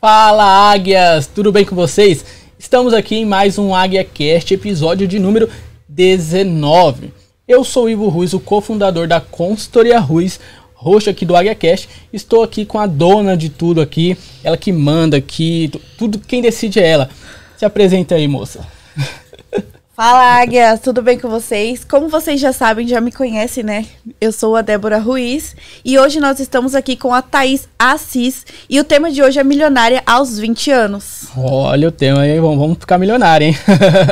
Fala Águias, tudo bem com vocês? Estamos aqui em mais um Águia Cast, episódio de número 19. Eu sou Ivo Ruiz, o cofundador da Consultoria Ruiz, roxo aqui do Águia Cast. Estou aqui com a dona de tudo aqui, ela que manda aqui, tudo quem decide é ela. Se apresenta aí, moça. Fala, Águia! Tudo bem com vocês? Como vocês já sabem, já me conhecem, né? Eu sou a Débora Ruiz e hoje nós estamos aqui com a Thaís Assis e o tema de hoje é Milionária aos 20 anos. Olha o tema aí, vamos ficar milionária, hein?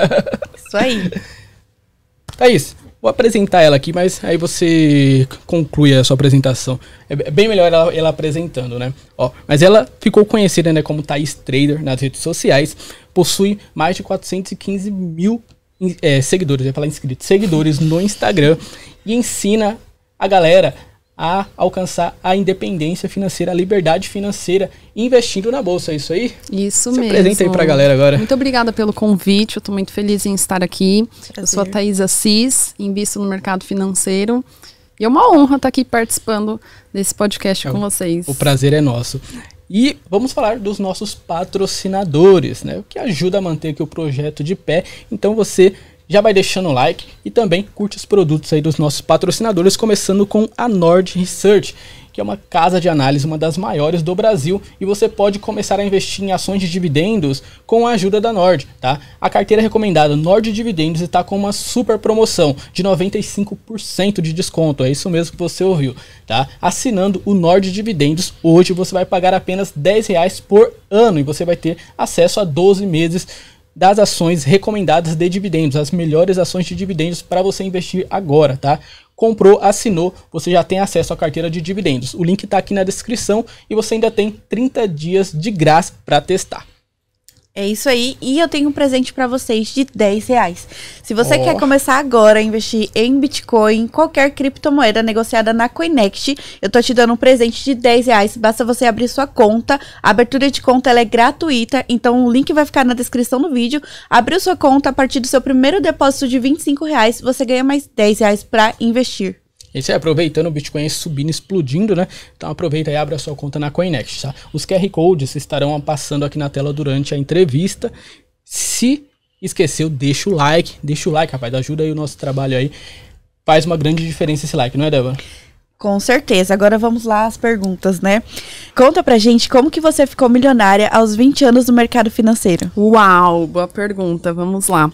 Isso aí. Thaís, vou apresentar ela aqui, mas aí você conclui a sua apresentação. É, é bem melhor ela, ela apresentando, né? Ó, mas ela ficou conhecida né, como Thaís Trader nas redes sociais, possui mais de 415 mil é, seguidores, eu ia falar inscritos, seguidores no Instagram e ensina a galera a alcançar a independência financeira, a liberdade financeira, investindo na bolsa, é isso aí? Isso Você mesmo. Apresenta aí pra galera agora. Muito obrigada pelo convite, eu tô muito feliz em estar aqui. Prazer. Eu sou a Thais Assis, invisto no mercado financeiro. E é uma honra estar aqui participando desse podcast é, com vocês. O prazer é nosso. E vamos falar dos nossos patrocinadores, né? O que ajuda a manter aqui o projeto de pé. Então você já vai deixando o like e também curte os produtos aí dos nossos patrocinadores, começando com a Nord Research que é uma casa de análise, uma das maiores do Brasil, e você pode começar a investir em ações de dividendos com a ajuda da Nord, tá? A carteira recomendada Nord Dividendos está com uma super promoção de 95% de desconto, é isso mesmo que você ouviu, tá? Assinando o Nord Dividendos, hoje você vai pagar apenas R$10 por ano e você vai ter acesso a 12 meses das ações recomendadas de dividendos, as melhores ações de dividendos para você investir agora, tá? comprou, assinou, você já tem acesso à carteira de dividendos. O link está aqui na descrição e você ainda tem 30 dias de graça para testar. É isso aí. E eu tenho um presente para vocês de 10 reais. Se você oh. quer começar agora a investir em Bitcoin, qualquer criptomoeda negociada na Coinect, eu tô te dando um presente de 10 reais. Basta você abrir sua conta. A abertura de conta é gratuita, então o link vai ficar na descrição do vídeo. Abriu sua conta a partir do seu primeiro depósito de 25 reais, você ganha mais 10 reais para investir. Esse é aproveitando o Bitcoin subindo, explodindo, né? Então aproveita e abre a sua conta na Coinex, tá? Os QR Codes estarão passando aqui na tela durante a entrevista. Se esqueceu, deixa o like, deixa o like, rapaz, ajuda aí o nosso trabalho aí. Faz uma grande diferença esse like, não é, Débora? Com certeza. Agora vamos lá às perguntas, né? Conta pra gente como que você ficou milionária aos 20 anos no mercado financeiro. Uau, boa pergunta. Vamos lá.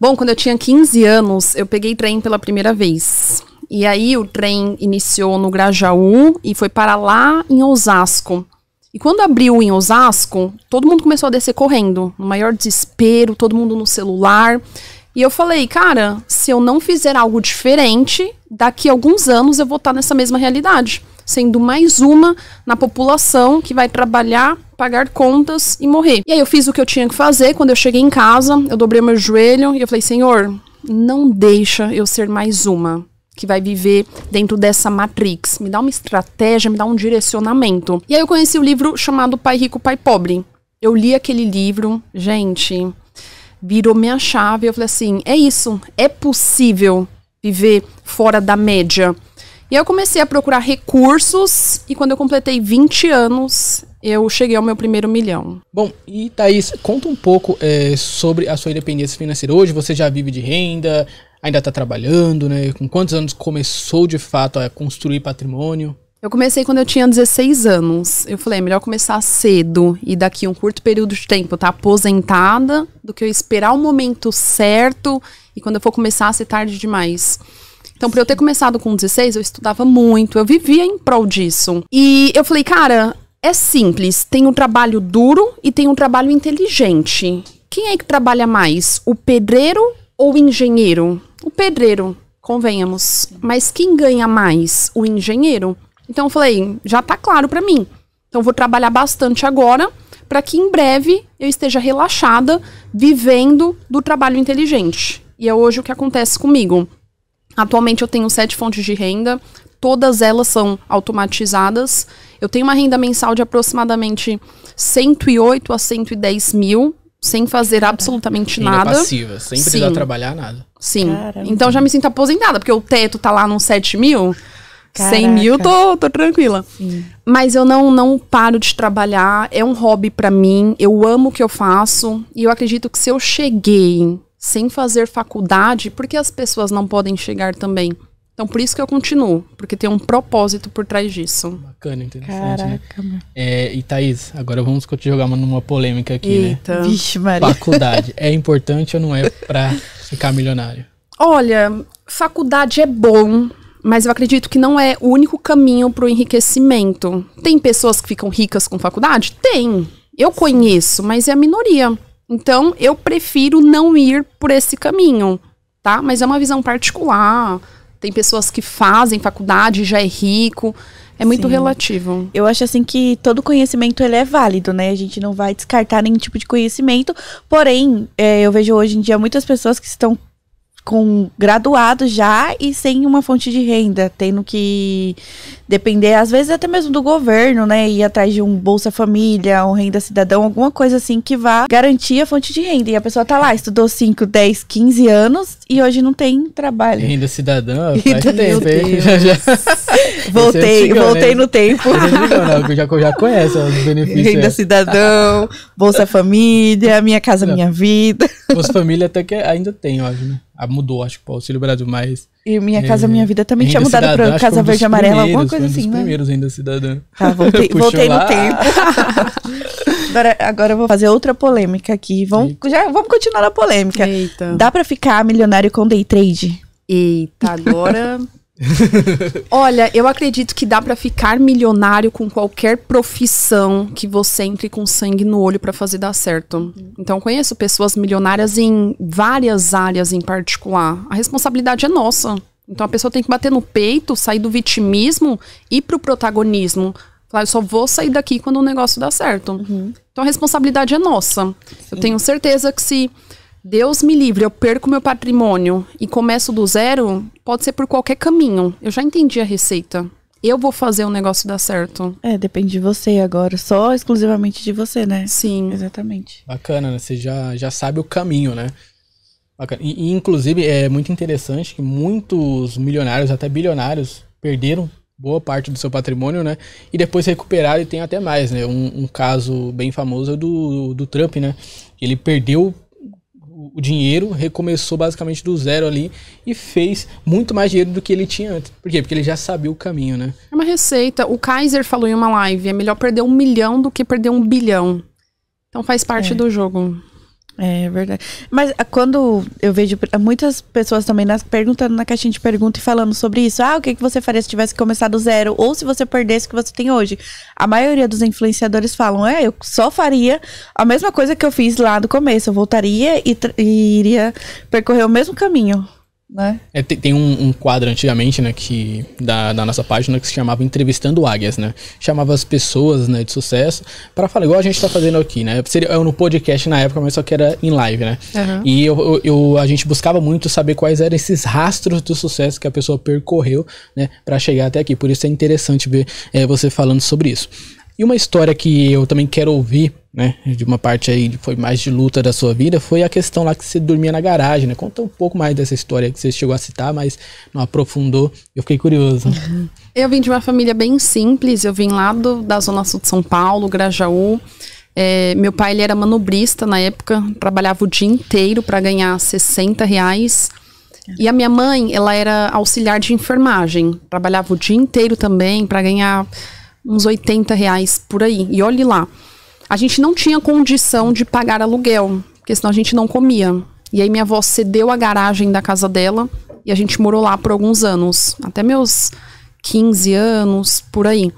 Bom, quando eu tinha 15 anos, eu peguei trem pela primeira vez. E aí o trem iniciou no Grajaú e foi para lá em Osasco. E quando abriu em Osasco, todo mundo começou a descer correndo, no maior desespero, todo mundo no celular. E eu falei, cara, se eu não fizer algo diferente, daqui a alguns anos eu vou estar tá nessa mesma realidade, sendo mais uma na população que vai trabalhar, pagar contas e morrer. E aí eu fiz o que eu tinha que fazer. Quando eu cheguei em casa, eu dobrei meu joelho e eu falei, Senhor, não deixa eu ser mais uma que vai viver dentro dessa matrix. Me dá uma estratégia, me dá um direcionamento. E aí eu conheci o livro chamado Pai Rico, Pai Pobre. Eu li aquele livro, gente, virou minha chave. Eu falei assim: é isso, é possível viver fora da média. E aí eu comecei a procurar recursos e quando eu completei 20 anos, eu cheguei ao meu primeiro milhão. Bom, e Thaís, conta um pouco é, sobre a sua independência financeira. Hoje você já vive de renda, ainda está trabalhando, né? Com quantos anos começou de fato a construir patrimônio? Eu comecei quando eu tinha 16 anos. Eu falei, é melhor começar cedo e daqui um curto período de tempo tá aposentada do que eu esperar o momento certo e quando eu for começar a ser tarde demais. Então, para eu ter começado com 16, eu estudava muito, eu vivia em prol disso. E eu falei, cara, é simples, tem um trabalho duro e tem um trabalho inteligente. Quem é que trabalha mais, o pedreiro ou o engenheiro? o pedreiro, convenhamos. Mas quem ganha mais? O engenheiro. Então eu falei, já tá claro para mim. Então eu vou trabalhar bastante agora para que em breve eu esteja relaxada, vivendo do trabalho inteligente. E é hoje o que acontece comigo. Atualmente eu tenho sete fontes de renda, todas elas são automatizadas. Eu tenho uma renda mensal de aproximadamente 108 a 110 mil sem fazer é. absolutamente nada. passiva, sem precisar Sim. trabalhar nada. Sim. Caramba. Então já me sinto aposentada, porque o teto tá lá nos 7 mil. Caraca. 100 mil, tô, tô tranquila. Sim. Mas eu não, não paro de trabalhar, é um hobby para mim, eu amo o que eu faço. E eu acredito que se eu cheguei sem fazer faculdade, porque as pessoas não podem chegar também? Então, por isso que eu continuo, porque tem um propósito por trás disso. Bacana, interessante. Né? Caraca, né? mano. É, e Thaís, agora vamos te jogar numa polêmica aqui, né? Eita. né? Vixe, Maria. Faculdade, é importante ou não é para ficar milionário? Olha, faculdade é bom, mas eu acredito que não é o único caminho para o enriquecimento. Tem pessoas que ficam ricas com faculdade? Tem. Eu conheço, mas é a minoria. Então, eu prefiro não ir por esse caminho, tá? Mas é uma visão particular tem pessoas que fazem faculdade, já é rico. É muito Sim. relativo. Eu acho assim que todo conhecimento ele é válido, né? A gente não vai descartar nenhum tipo de conhecimento. Porém, é, eu vejo hoje em dia muitas pessoas que estão com graduado já e sem uma fonte de renda, tendo que depender, às vezes, até mesmo do governo, né? Ir atrás de um Bolsa Família, um Renda Cidadão, alguma coisa assim que vá garantir a fonte de renda. E a pessoa tá lá, estudou 5, 10, 15 anos e hoje não tem trabalho. Renda Cidadão, faz então, tempo, hein? Já, já. Voltei, né? voltei né? no tempo. Né? Eu já, já conheço os benefícios. Renda é. Cidadão, Bolsa Família, Minha Casa não, Minha Vida. Bolsa Família até que ainda tem, eu acho, né? mudou, acho que o Auxílio Brasil, mas. E Minha Casa é, Minha Vida também tinha mudado cidadã, pra Casa um Verde Amarela, alguma coisa um assim, né? primeiros ainda cidadã. Tá, voltei, voltei no tempo. agora, agora eu vou fazer outra polêmica aqui. Vamos, já, vamos continuar na polêmica. Eita. Dá pra ficar milionário com day trade? Eita, agora. Olha, eu acredito que dá para ficar milionário com qualquer profissão que você entre com sangue no olho para fazer dar certo. Então conheço pessoas milionárias em várias áreas em particular. A responsabilidade é nossa. Então a pessoa tem que bater no peito, sair do vitimismo e pro protagonismo. Falar, eu só vou sair daqui quando o negócio dá certo. Uhum. Então a responsabilidade é nossa. Sim. Eu tenho certeza que se Deus me livre, eu perco meu patrimônio e começo do zero, pode ser por qualquer caminho. Eu já entendi a receita. Eu vou fazer o negócio dar certo. É, depende de você agora. Só exclusivamente de você, né? Sim. Exatamente. Bacana, né? Você já, já sabe o caminho, né? Bacana. E, inclusive, é muito interessante que muitos milionários, até bilionários, perderam boa parte do seu patrimônio, né? E depois recuperaram e tem até mais, né? Um, um caso bem famoso é do, do Trump, né? Ele perdeu o dinheiro, recomeçou basicamente do zero ali e fez muito mais dinheiro do que ele tinha antes. Por quê? Porque ele já sabia o caminho, né? É uma receita. O Kaiser falou em uma live: é melhor perder um milhão do que perder um bilhão. Então faz parte é. do jogo. É verdade. Mas ah, quando eu vejo muitas pessoas também nas, perguntando na caixinha de pergunta e falando sobre isso. Ah, o que, que você faria se tivesse começado zero? Ou se você perdesse o que você tem hoje? A maioria dos influenciadores falam: é, eu só faria a mesma coisa que eu fiz lá do começo. Eu voltaria e, e iria percorrer o mesmo caminho né? É, tem, tem um, um, quadro antigamente, né, que da, da, nossa página que se chamava Entrevistando Águias, né? Chamava as pessoas, né, de sucesso para falar igual a gente tá fazendo aqui, né? Seria eu no podcast na época, mas só que era em live, né? Uhum. E eu, eu, a gente buscava muito saber quais eram esses rastros do sucesso que a pessoa percorreu, né, para chegar até aqui. Por isso é interessante ver é, você falando sobre isso. E uma história que eu também quero ouvir né? De uma parte aí foi mais de luta da sua vida, foi a questão lá que você dormia na garagem, né? Conta um pouco mais dessa história que você chegou a citar, mas não aprofundou. Eu fiquei curioso. Uhum. Eu vim de uma família bem simples, eu vim lá do, da zona sul de São Paulo, Grajaú. É, meu pai ele era manobrista na época, trabalhava o dia inteiro para ganhar 60 reais. E a minha mãe, ela era auxiliar de enfermagem, trabalhava o dia inteiro também para ganhar uns 80 reais por aí. E olhe lá a gente não tinha condição de pagar aluguel, porque senão a gente não comia. E aí minha avó cedeu a garagem da casa dela e a gente morou lá por alguns anos, até meus 15 anos, por aí.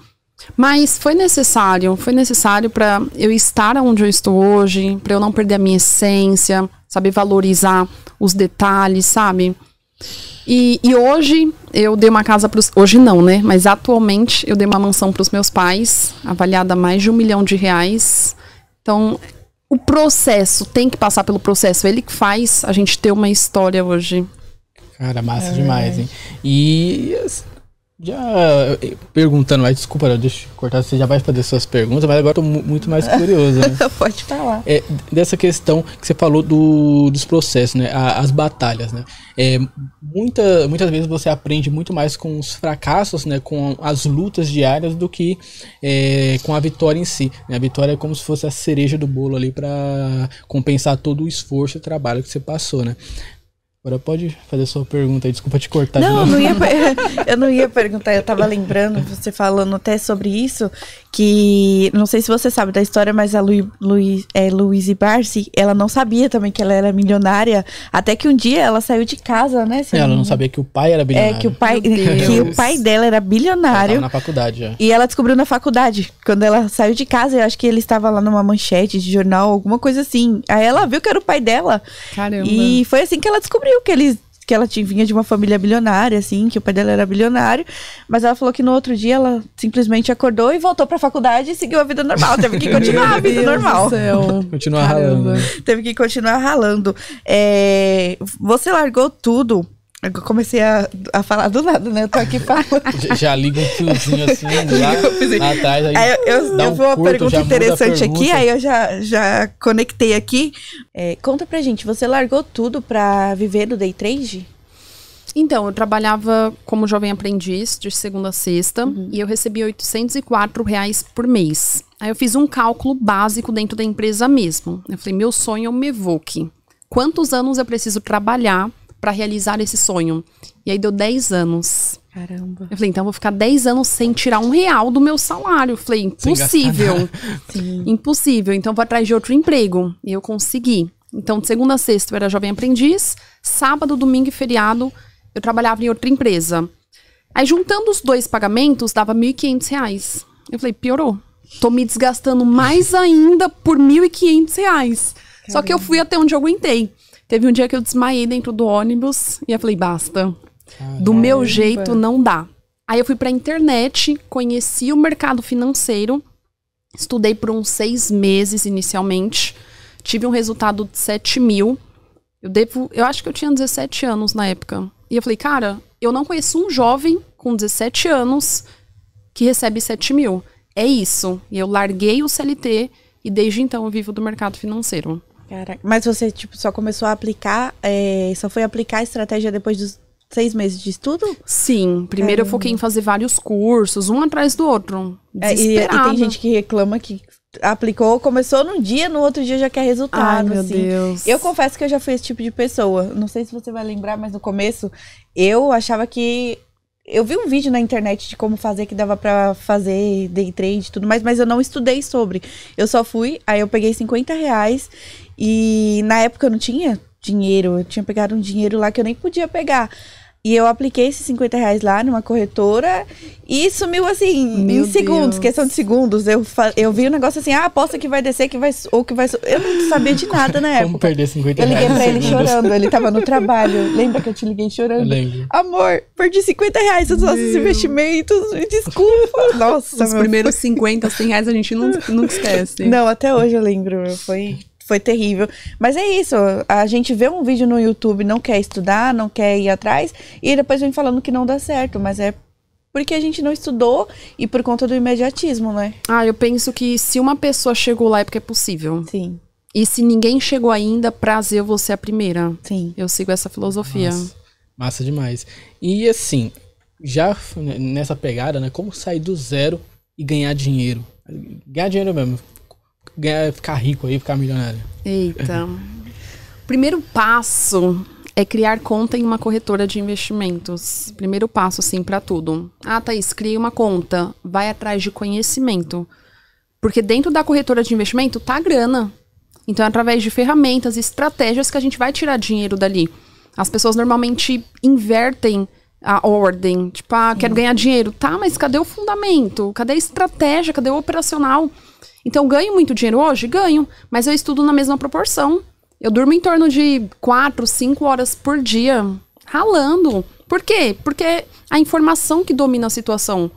Mas foi necessário, foi necessário para eu estar onde eu estou hoje, para eu não perder a minha essência, saber valorizar os detalhes, sabe? E, e, hoje eu dei uma casa para os. Hoje não, né? Mas atualmente eu dei uma mansão para os meus pais, avaliada a mais de um milhão de reais. Então, o processo tem que passar pelo processo. Ele que faz a gente ter uma história hoje. Cara, massa é. demais, hein? E já eh, perguntando, mas desculpa, deixa eu cortar, você já vai fazer suas perguntas, mas agora eu tô muito mais curioso, né? Pode falar. É, dessa questão que você falou do, dos processos, né? A, as batalhas, né? É, muita, muitas vezes você aprende muito mais com os fracassos, né? Com as lutas diárias do que é, com a vitória em si. Né? A vitória é como se fosse a cereja do bolo ali para compensar todo o esforço e trabalho que você passou, né? Agora pode fazer sua pergunta aí, desculpa te cortar. Não, não ia, eu não ia perguntar, eu tava lembrando, você falando até sobre isso, que não sei se você sabe da história, mas a Lu, Lu, é, Louise Barsi, ela não sabia também que ela era milionária, até que um dia ela saiu de casa, né? É, ela não, sabia que o pai era bilionário. É, que o pai, que o pai dela era bilionário. Ela na faculdade já. É. E ela descobriu na faculdade, quando ela saiu de casa, eu acho que ele estava lá numa manchete de jornal, alguma coisa assim. Aí ela viu que era o pai dela. Caramba. E foi assim que ela descobriu que eles que ela tinha, vinha de uma família bilionária, assim, que o pai dela era bilionário, mas ela falou que no outro dia ela simplesmente acordou e voltou pra faculdade e seguiu a vida normal. Teve que continuar a vida normal. Continuar ralando. Teve que continuar ralando. É, você largou tudo eu comecei a, a falar do nada, né? Eu tô aqui falando. Já liga um fiozinho assim lá, lá atrás. Aí, aí eu, eu um vi uma curto, pergunta interessante pergunta. aqui, aí eu já, já conectei aqui. É, conta pra gente, você largou tudo pra viver do day trade? Então, eu trabalhava como jovem aprendiz de segunda a sexta uhum. e eu recebi 804 reais por mês. Aí eu fiz um cálculo básico dentro da empresa mesmo. Eu falei, meu sonho é o Mevoque. Quantos anos eu preciso trabalhar para realizar esse sonho. E aí deu 10 anos. Caramba. Eu falei, então eu vou ficar 10 anos sem tirar um real do meu salário. Eu falei, impossível. Impossível. Então vou atrás de outro emprego. E eu consegui. Então, de segunda a sexta eu era jovem aprendiz. Sábado, domingo e feriado eu trabalhava em outra empresa. Aí juntando os dois pagamentos dava R$ 1.500. Eu falei, piorou. Tô me desgastando mais ainda por R$ 1.500. Só que eu fui até onde eu aguentei. Teve um dia que eu desmaiei dentro do ônibus e eu falei, basta. Caramba. Do meu jeito não dá. Aí eu fui pra internet, conheci o mercado financeiro, estudei por uns seis meses inicialmente, tive um resultado de 7 mil. Eu devo. Eu acho que eu tinha 17 anos na época. E eu falei, cara, eu não conheço um jovem com 17 anos que recebe 7 mil. É isso. E eu larguei o CLT e desde então eu vivo do mercado financeiro. Caraca. Mas você, tipo, só começou a aplicar, é, só foi aplicar a estratégia depois dos seis meses de estudo? Sim. Primeiro é. eu foquei em fazer vários cursos, um atrás do outro. É, e, e, tem gente que reclama que aplicou, começou num dia, no outro dia já quer resultado. Ai, meu assim. Deus. Eu confesso que eu já fui esse tipo de pessoa. Não sei se você vai lembrar, mas no começo eu achava que eu vi um vídeo na internet de como fazer, que dava para fazer day trade e tudo mais, mas eu não estudei sobre. Eu só fui, aí eu peguei 50 reais e na época eu não tinha dinheiro, eu tinha pegado um dinheiro lá que eu nem podia pegar. E eu apliquei esses 50 reais lá numa corretora e sumiu assim, Meu em segundos, Deus. questão de segundos. Eu, eu vi um negócio assim, ah, aposta que vai descer, que vai, ou que vai. Eu não sabia de nada na época. Como perder 50 reais? Eu liguei pra ele segundos. chorando, ele tava no trabalho. Lembra que eu te liguei chorando? Eu lembro. Amor, perdi 50 reais nos nossos Meu. investimentos, me desculpa. Nossa, Os primeiros 50, 100 reais a gente não, não esquece. Não, até hoje eu lembro, foi foi terrível. Mas é isso, a gente vê um vídeo no YouTube, não quer estudar, não quer ir atrás, e depois vem falando que não dá certo, mas é porque a gente não estudou e por conta do imediatismo, né? Ah, eu penso que se uma pessoa chegou lá é porque é possível. Sim. E se ninguém chegou ainda, prazer você é a primeira. Sim. Eu sigo essa filosofia. Nossa, massa demais. E assim, já nessa pegada, né? Como sair do zero e ganhar dinheiro? Ganhar dinheiro mesmo ganhar, ficar rico aí, ficar milionário? Eita. Primeiro passo é criar conta em uma corretora de investimentos. Primeiro passo, assim, para tudo. Ah, Thaís, crie uma conta. Vai atrás de conhecimento. Porque dentro da corretora de investimento tá a grana. Então, é através de ferramentas e estratégias que a gente vai tirar dinheiro dali. As pessoas normalmente invertem a ordem. Tipo, ah, quero ganhar dinheiro. Tá, mas cadê o fundamento? Cadê a estratégia? Cadê o operacional? Então, ganho muito dinheiro hoje? Ganho, mas eu estudo na mesma proporção. Eu durmo em torno de 4, 5 horas por dia, ralando. Por quê? Porque a informação que domina a situação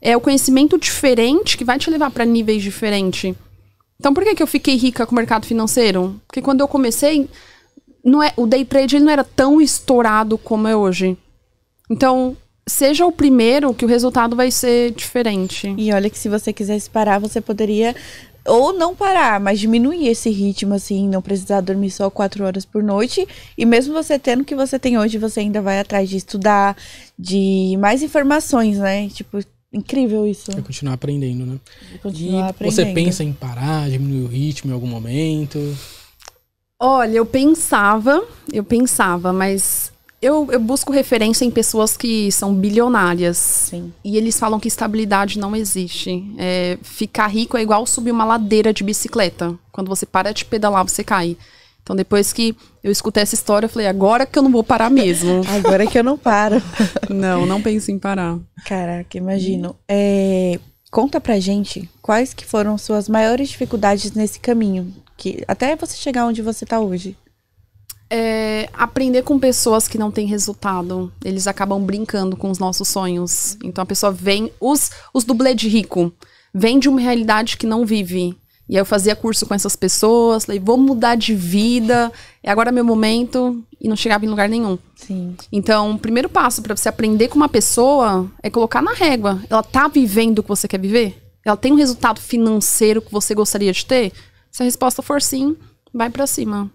é o conhecimento diferente que vai te levar para níveis diferentes. Então, por que, que eu fiquei rica com o mercado financeiro? Porque quando eu comecei, não é, o day trade ele não era tão estourado como é hoje. Então, seja o primeiro que o resultado vai ser diferente. E olha que se você quisesse parar, você poderia ou não parar, mas diminuir esse ritmo assim, não precisar dormir só quatro horas por noite. E mesmo você tendo o que você tem hoje, você ainda vai atrás de estudar, de mais informações, né? Tipo, incrível isso. E continuar aprendendo, né? E continuar e aprendendo. Você pensa em parar, diminuir o ritmo em algum momento? Olha, eu pensava, eu pensava, mas eu, eu, busco referência em pessoas que são bilionárias. Sim. E eles falam que estabilidade não existe. É, ficar rico é igual subir uma ladeira de bicicleta. Quando você para de pedalar, você cai. Então, depois que eu escutei essa história, eu falei, agora que eu não vou parar mesmo. agora que eu não paro. não, não penso em parar. Caraca, imagino. É, conta pra gente quais que foram suas maiores dificuldades nesse caminho. que Até você chegar onde você tá hoje é, aprender com pessoas que não têm resultado. Eles acabam brincando com os nossos sonhos. Então a pessoa vem. Os, os dublê de rico. Vem de uma realidade que não vive. E aí eu fazia curso com essas pessoas, falei, vou mudar de vida, é agora meu momento, e não chegava em lugar nenhum. Sim. Então, o primeiro passo para você aprender com uma pessoa é colocar na régua. Ela tá vivendo o que você quer viver? Ela tem um resultado financeiro que você gostaria de ter? Se a resposta for sim, vai para cima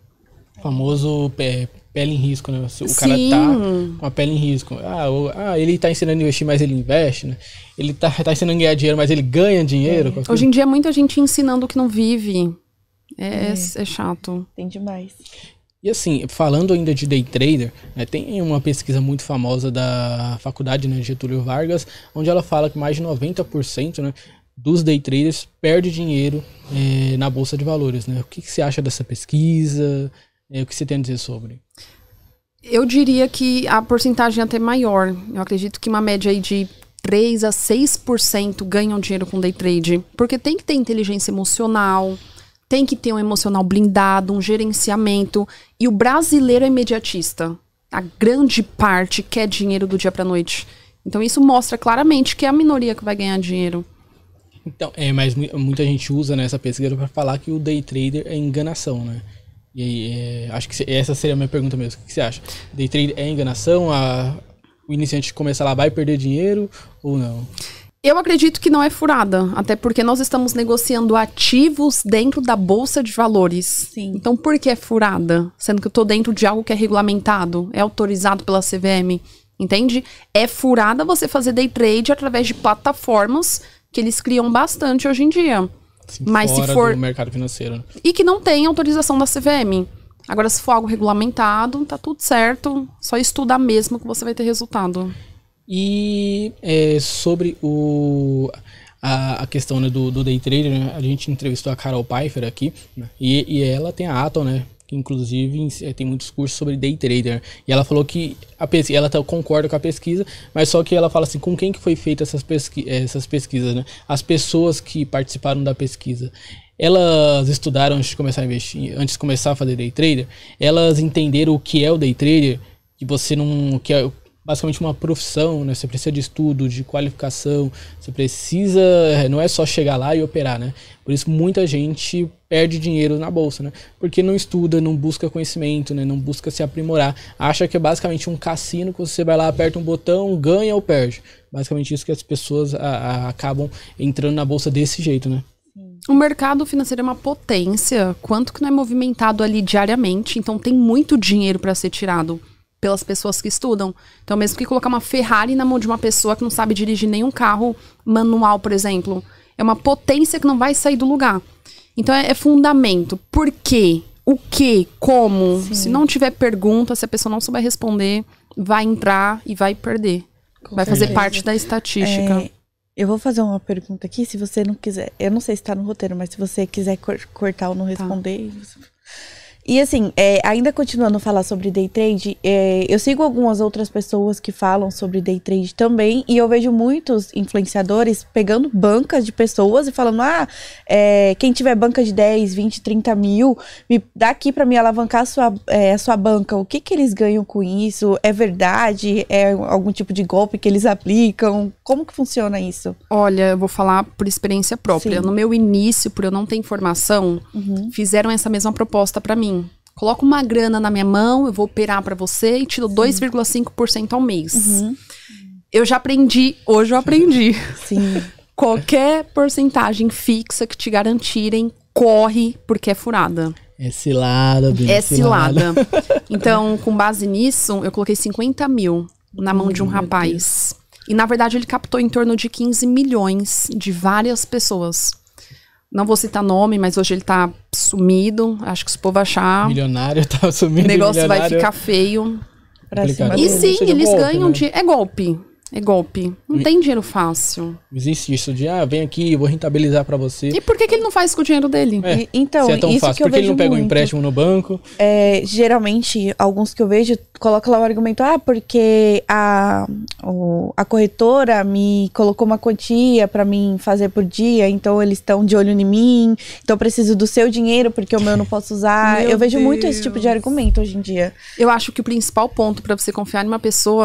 famoso pé, pele em risco, né? O cara Sim. tá com a pele em risco. Ah, o, ah, ele tá ensinando a investir, mas ele investe, né? Ele tá, tá ensinando a ganhar dinheiro, mas ele ganha dinheiro. É. Hoje em dia, muita gente ensinando o que não vive. É, é, é. é chato. Tem demais. E assim, falando ainda de day trader, né, tem uma pesquisa muito famosa da faculdade né, Getúlio Vargas, onde ela fala que mais de 90% né, dos day traders perde dinheiro é, na bolsa de valores. Né? O que, que você acha dessa pesquisa? É, o que você tem a dizer sobre? Eu diria que a porcentagem é até maior. Eu acredito que uma média aí de 3 a 6% ganham dinheiro com day trade. Porque tem que ter inteligência emocional, tem que ter um emocional blindado, um gerenciamento. E o brasileiro é imediatista. A grande parte quer dinheiro do dia para noite. Então isso mostra claramente que é a minoria que vai ganhar dinheiro. Então, é, mas muita gente usa né, pesquisa para falar que o day trader é enganação, né? E aí, é, acho que essa seria a minha pergunta mesmo. O que você acha? Day trade é enganação? A, o iniciante começar lá vai perder dinheiro ou não? Eu acredito que não é furada, até porque nós estamos negociando ativos dentro da bolsa de valores. Sim. Então por que é furada? Sendo que eu estou dentro de algo que é regulamentado, é autorizado pela CVM, entende? É furada você fazer day trade através de plataformas que eles criam bastante hoje em dia. Sim, Mas se for do mercado financeiro. Né? E que não tem autorização da CVM. Agora se for algo regulamentado, tá tudo certo, só estudar mesmo que você vai ter resultado. E é, sobre o a, a questão né, do, do day trader, né, a gente entrevistou a Carol Pfeiffer aqui né, e, e ela tem a Atom, né, que inclusive eh, tem muitos cursos sobre day trader. E ela falou que a pes ela tá, concorda com a pesquisa, mas só que ela fala assim, com quem que foi feita essas, pesqui eh, essas pesquisas, né? As pessoas que participaram da pesquisa. Elas estudaram antes de começar a investir, antes de começar a fazer day trader, elas entenderam o que é o day trader, que você não que é, basicamente uma profissão, né? Você precisa de estudo, de qualificação, você precisa, eh, não é só chegar lá e operar, né? Por isso muita gente perde dinheiro na bolsa, né? Porque não estuda, não busca conhecimento, né? Não busca se aprimorar. Acha que é basicamente um cassino que você vai lá, aperta um botão, ganha ou perde. Basicamente isso que as pessoas a, a, acabam entrando na bolsa desse jeito, né? O mercado financeiro é uma potência, quanto que não é movimentado ali diariamente, então tem muito dinheiro para ser tirado pelas pessoas que estudam. Então, mesmo que colocar uma Ferrari na mão de uma pessoa que não sabe dirigir nenhum carro manual, por exemplo, é uma potência que não vai sair do lugar. Então é, é fundamento. Por quê? O que? Como? Sim. Se não tiver pergunta, se a pessoa não souber responder, vai entrar e vai perder. Com vai certeza. fazer parte da estatística. É, eu vou fazer uma pergunta aqui, se você não quiser. Eu não sei se está no roteiro, mas se você quiser cor cortar ou não tá. responder, tá. você e assim, é, ainda continuando a falar sobre day trade, é, eu sigo algumas outras pessoas que falam sobre day trade também, e eu vejo muitos influenciadores pegando bancas de pessoas e falando: ah, é, quem tiver banca de 10, 20, 30 mil, me dá aqui para me alavancar a sua, é, a sua banca. O que, que eles ganham com isso? É verdade? É algum tipo de golpe que eles aplicam? Como que funciona isso? Olha, eu vou falar por experiência própria. Sim. No meu início, por eu não ter informação, uhum. fizeram essa mesma proposta para mim. Coloco uma grana na minha mão, eu vou operar para você e tiro 2,5% ao mês. Uhum. Eu já aprendi, hoje eu aprendi. Sim. Qualquer porcentagem fixa que te garantirem, corre porque é furada. É cilada, É cilada. cilada. então, com base nisso, eu coloquei 50 mil na mão hum, de um rapaz. Deus. E, na verdade, ele captou em torno de 15 milhões de várias pessoas. Não vou citar nome, mas hoje ele tá sumido. Acho que se o povo achar. Milionário tá sumido. O negócio vai ficar feio. Pra cima e sim, eles golpe, ganham né? de. É golpe. É golpe. Não tem dinheiro fácil. Existe isso de, ah, vem aqui, vou rentabilizar para você. E por que, que ele não faz com o dinheiro dele? É, e, então, se é tão isso fácil, que eu porque vejo ele não pega muito. um empréstimo no banco? É, geralmente, alguns que eu vejo colocam lá o argumento, ah, porque a, o, a corretora me colocou uma quantia para mim fazer por dia, então eles estão de olho em mim, então eu preciso do seu dinheiro porque o meu não posso usar. eu vejo Deus. muito esse tipo de argumento hoje em dia. Eu acho que o principal ponto para você confiar em uma pessoa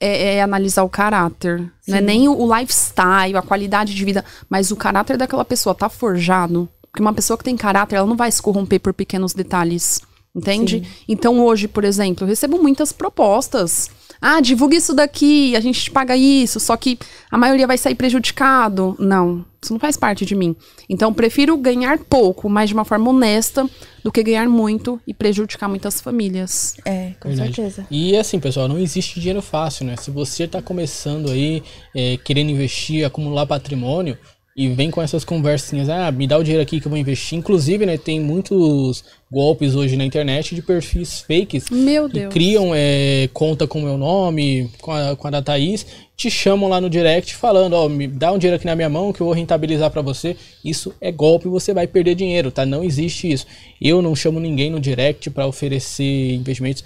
é, é analisar o caráter. Né? Sim. Não é nem o lifestyle, a qualidade de vida, mas o caráter daquela pessoa tá forjado. Porque uma pessoa que tem caráter, ela não vai se corromper por pequenos detalhes. Entende? Sim. Então, hoje, por exemplo, eu recebo muitas propostas ah, divulga isso daqui, a gente te paga isso, só que a maioria vai sair prejudicado. Não, isso não faz parte de mim. Então, prefiro ganhar pouco, mas de uma forma honesta, do que ganhar muito e prejudicar muitas famílias. É, com Verdade. certeza. E assim, pessoal, não existe dinheiro fácil, né? Se você está começando aí, é, querendo investir, acumular patrimônio, e vem com essas conversinhas, ah, me dá o dinheiro aqui que eu vou investir. Inclusive, né, tem muitos golpes hoje na internet de perfis fakes. Meu Deus. Que criam é, conta com o meu nome, com a, com a da Thaís, te chamam lá no direct falando, ó, oh, me dá um dinheiro aqui na minha mão que eu vou rentabilizar para você. Isso é golpe, você vai perder dinheiro, tá? Não existe isso. Eu não chamo ninguém no direct para oferecer investimentos.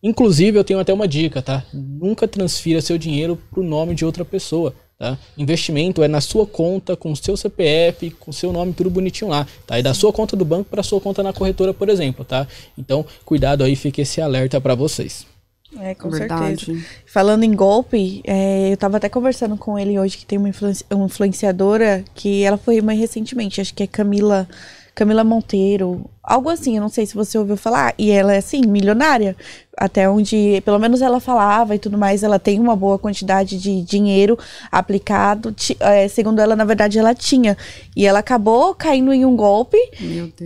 Inclusive, eu tenho até uma dica, tá? Nunca transfira seu dinheiro pro nome de outra pessoa Tá? Investimento é na sua conta, com o seu CPF, com o seu nome, tudo bonitinho lá. Tá? e da sua conta do banco para sua conta na corretora, por exemplo. tá? Então, cuidado aí, fica esse alerta para vocês. É, com Verdade. certeza. Falando em golpe, é, eu estava até conversando com ele hoje que tem uma, influenci uma influenciadora que ela foi mãe recentemente, acho que é Camila Camila Monteiro, algo assim, eu não sei se você ouviu falar. E ela é assim, milionária, até onde, pelo menos ela falava e tudo mais, ela tem uma boa quantidade de dinheiro aplicado. É, segundo ela, na verdade, ela tinha. E ela acabou caindo em um golpe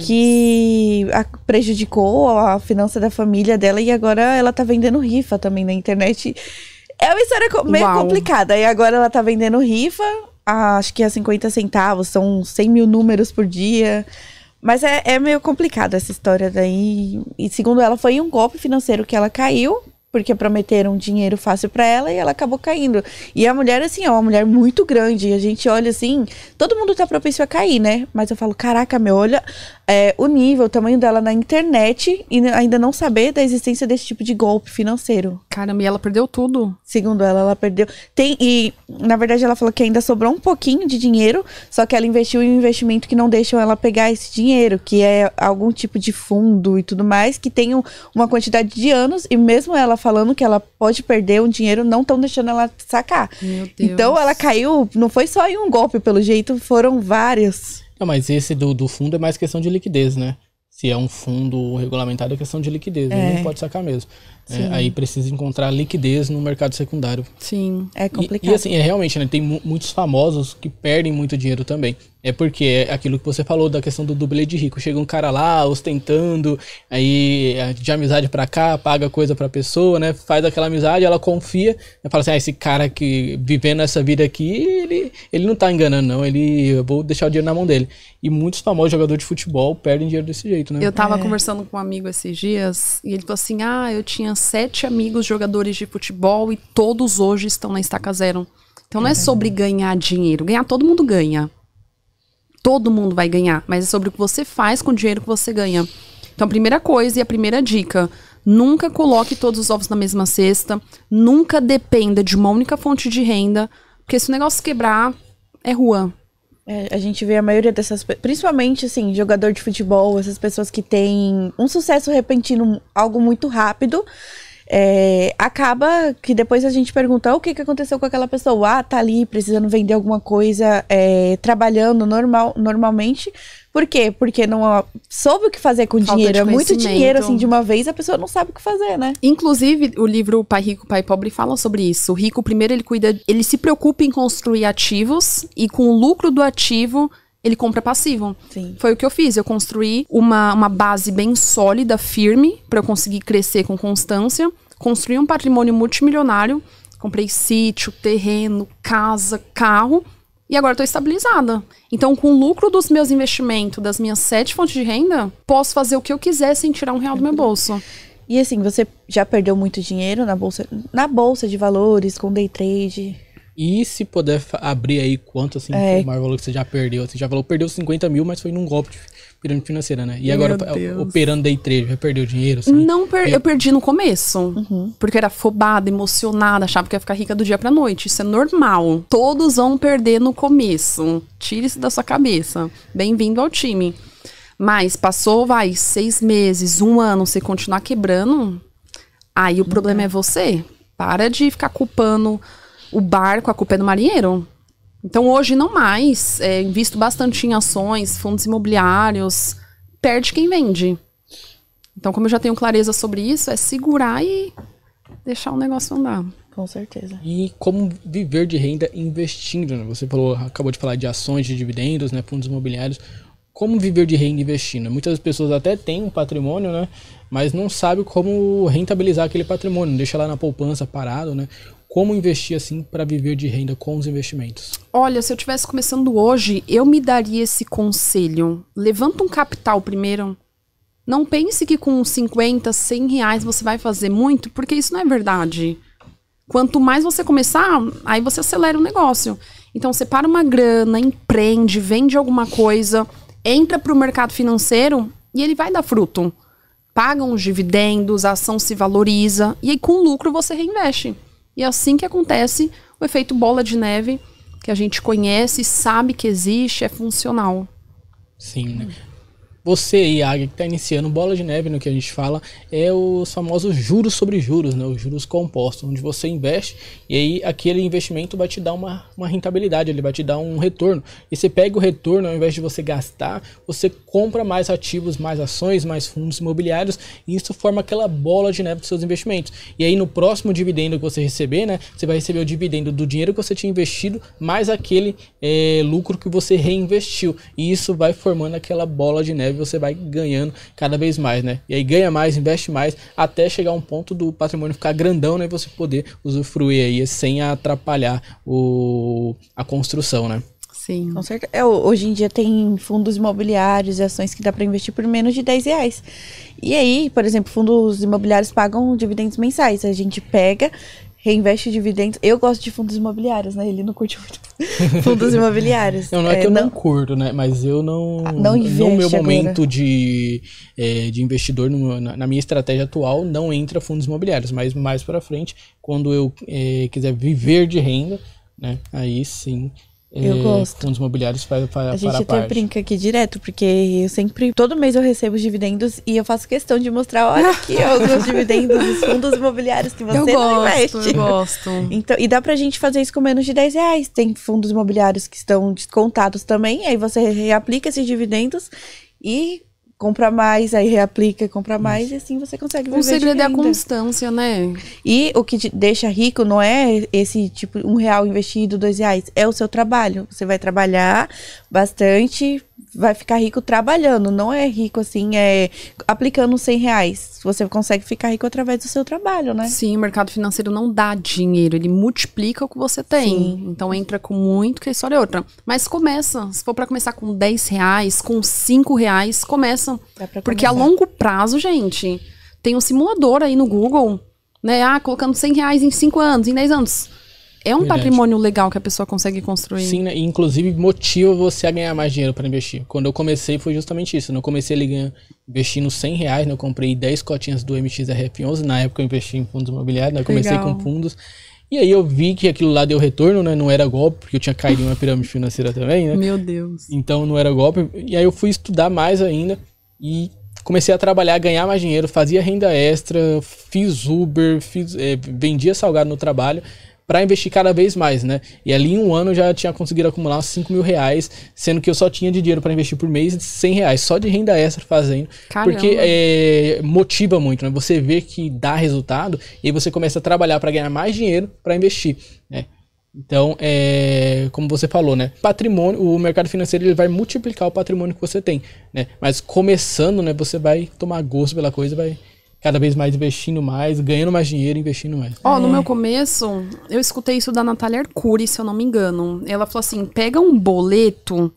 que a, prejudicou a finança da família dela e agora ela tá vendendo rifa também na internet. É uma história meio Uau. complicada. E agora ela tá vendendo rifa, acho que a é 50 centavos, são 100 mil números por dia. Mas é, é meio complicado essa história daí. E segundo ela, foi um golpe financeiro que ela caiu porque prometeram dinheiro fácil para ela e ela acabou caindo. E a mulher, assim, é uma mulher muito grande. E a gente olha assim, todo mundo tá propício a cair, né? Mas eu falo, caraca, meu, olha é, o nível, o tamanho dela na internet e ainda não saber da existência desse tipo de golpe financeiro. Caramba, e ela perdeu tudo. Segundo ela, ela perdeu. Tem, e na verdade ela falou que ainda sobrou um pouquinho de dinheiro, só que ela investiu em um investimento que não deixam ela pegar esse dinheiro, que é algum tipo de fundo e tudo mais, que tem uma quantidade de anos, e mesmo ela falando que ela pode perder um dinheiro, não estão deixando ela sacar. Então ela caiu, não foi só em um golpe, pelo jeito, foram vários. Não, mas esse do, do fundo é mais questão de liquidez, né? se é um fundo regulamentado, é questão de liquidez, é. não pode sacar mesmo. É, aí precisa encontrar liquidez no mercado secundário. Sim, é complicado. E, e assim, é realmente, né, tem muitos famosos que perdem muito dinheiro também. É porque é aquilo que você falou da questão do dublê de rico. Chega um cara lá ostentando, aí eh, de amizade para cá, paga coisa pra pessoa, né? Faz aquela amizade, ela confia, né? fala assim: ah, esse cara que vivendo essa vida aqui, ele, ele não tá enganando, não. Ele, eu vou deixar o dinheiro na mão dele. E muitos famosos jogadores de futebol perdem dinheiro desse jeito, né? Eu tava é. conversando com um amigo esses dias e ele falou assim: ah, eu tinha sete amigos jogadores de futebol e todos hoje estão na estaca zero. Então não é, é sobre ganhar dinheiro, ganhar todo mundo ganha todo mundo vai ganhar, mas é sobre o que você faz com o dinheiro que você ganha. Então, a primeira coisa e a primeira dica: nunca coloque todos os ovos na mesma cesta, nunca dependa de uma única fonte de renda, porque se o negócio quebrar, é rua. É, a gente vê a maioria dessas, principalmente assim, jogador de futebol, essas pessoas que têm um sucesso repentino, algo muito rápido, é, acaba que depois a gente pergunta ah, o que, que aconteceu com aquela pessoa. Ah, tá ali precisando vender alguma coisa, é, trabalhando normal, normalmente. Por quê? Porque não soube o que fazer com Falta dinheiro. É muito dinheiro, assim, de uma vez, a pessoa não sabe o que fazer, né? Inclusive, o livro Pai Rico, Pai Pobre fala sobre isso. O rico, primeiro, ele cuida, ele se preocupa em construir ativos e com o lucro do ativo ele compra passivo. Sim. Foi o que eu fiz. Eu construí uma, uma base bem sólida, firme, para eu conseguir crescer com constância. Construí um patrimônio multimilionário. Comprei sítio, terreno, casa, carro. E agora estou estabilizada. Então, com o lucro dos meus investimentos, das minhas sete fontes de renda, posso fazer o que eu quiser sem tirar um real do meu uhum. bolso. E assim, você já perdeu muito dinheiro na bolsa, na bolsa de valores, com day trade? E se puder abrir aí quanto, assim, é. o maior valor que você já perdeu. Você assim, já falou, perdeu 50 mil, mas foi num golpe de pirâmide financeira, né? E Meu agora, Deus. operando day trade, já perdeu dinheiro? Assim, Não, per é... eu perdi no começo. Uhum. Porque era fobada emocionada, achava que ia ficar rica do dia pra noite. Isso é normal. Todos vão perder no começo. Tire isso da sua cabeça. Bem-vindo ao time. Mas passou, vai, seis meses, um ano, você continuar quebrando, aí o problema é você. Para de ficar culpando o barco, a culpa é do marinheiro. Então hoje não mais. É, invisto bastante em ações, fundos imobiliários. Perde quem vende. Então, como eu já tenho clareza sobre isso, é segurar e deixar o negócio andar. Com certeza. E como viver de renda investindo, né? Você falou, acabou de falar de ações, de dividendos, né? Fundos imobiliários. Como viver de renda investindo? Muitas pessoas até têm um patrimônio, né? Mas não sabe como rentabilizar aquele patrimônio. Deixa lá na poupança parado, né? como investir assim para viver de renda com os investimentos? Olha, se eu estivesse começando hoje, eu me daria esse conselho. Levanta um capital primeiro. Não pense que com 50, 100 reais você vai fazer muito, porque isso não é verdade. Quanto mais você começar, aí você acelera o negócio. Então, separa uma grana, empreende, vende alguma coisa, entra para o mercado financeiro e ele vai dar fruto. Pagam os dividendos, a ação se valoriza, e aí com lucro você reinveste. E é assim que acontece o efeito bola de neve, que a gente conhece, sabe que existe, é funcional. Sim. Né? Você aí, Águia, que está iniciando bola de neve no que a gente fala, é os famosos juros sobre juros, né? Os juros compostos, onde você investe e aí aquele investimento vai te dar uma, uma rentabilidade, ele vai te dar um retorno. E você pega o retorno, ao invés de você gastar, você compra mais ativos, mais ações, mais fundos imobiliários, e isso forma aquela bola de neve dos seus investimentos. E aí no próximo dividendo que você receber, né? Você vai receber o dividendo do dinheiro que você tinha investido, mais aquele é, lucro que você reinvestiu. E isso vai formando aquela bola de neve você vai ganhando cada vez mais, né? E aí ganha mais, investe mais, até chegar a um ponto do patrimônio ficar grandão, né? E você poder usufruir aí sem atrapalhar o, a construção, né? Sim. Com certeza. É, hoje em dia tem fundos imobiliários e ações que dá para investir por menos de 10 reais. E aí, por exemplo, fundos imobiliários pagam dividendos mensais. A gente pega, reinveste dividendos. Eu gosto de fundos imobiliários, né? Ele não curte muito fundos imobiliários. Não, não é, é que eu não... não curto, né? Mas eu não. Não não No meu momento de, é, de investidor, no, na, na, minha estratégia atual, não entra fundos imobiliários. Mas mais para frente, quando eu é, quiser viver de renda, né? Aí sim eu é, gosto. Fundos imobiliários para, para, a gente até parte. brinca aqui direto, porque eu sempre, todo mês eu recebo os dividendos e eu faço questão de mostrar, olha aqui, os dividendos dos fundos imobiliários que você eu gosto, investe. Eu gosto. Então, e dá pra gente fazer isso com menos de 10 reais. Tem fundos imobiliários que estão descontados também, aí você reaplica esses dividendos e compra mais, aí reaplica, compra mais, e assim você consegue viver. O segredo é a constância, né? E o que te deixa rico não é esse tipo, um real investido, dois reais, é o seu trabalho. Você vai trabalhar bastante vai ficar rico trabalhando, não é rico assim, é aplicando 100 reais. Você consegue ficar rico através do seu trabalho, né? Sim, o mercado financeiro não dá dinheiro, ele multiplica o que você tem. Sim. Então entra com muito, que a história é outra. Mas começa, se for para começar com 10 reais, com 5 reais, começa. Porque a longo prazo, gente, tem um simulador aí no Google, né? Ah, colocando 100 reais em 5 anos, em 10 anos é um Verdade. patrimônio legal que a pessoa consegue construir. Sim, né? e inclusive motiva você a ganhar mais dinheiro para investir. Quando eu comecei foi justamente isso. Eu comecei investindo 100 reais, né? eu comprei 10 cotinhas do MXRF11. Na época eu investi em fundos imobiliários, né? eu comecei legal. com fundos. E aí eu vi que aquilo lá deu retorno, né? Não era golpe, porque eu tinha caído em uma pirâmide financeira também, né? Meu Deus. Então não era golpe. E aí eu fui estudar mais ainda e comecei a trabalhar, ganhar mais dinheiro, fazia renda extra, fiz Uber, fiz, é, vendia salgado no trabalho para investir cada vez mais, né? E ali em um ano eu já tinha conseguido acumular uns 5 mil reais, sendo que eu só tinha de dinheiro para investir por mês 100 reais, só de renda extra fazendo. Caramba. Porque é, motiva muito, né? Você vê que dá resultado e aí você começa a trabalhar para ganhar mais dinheiro para investir, né? Então, é, como você falou, né? Patrimônio, o mercado financeiro ele vai multiplicar o patrimônio que você tem, né? Mas começando, né? Você vai tomar gosto pela coisa, vai cada vez mais investindo mais, ganhando mais dinheiro, investindo mais. Ó, oh, é. no meu começo, eu escutei isso da Natália Arcuri, se eu não me engano. Ela falou assim: pega um boleto,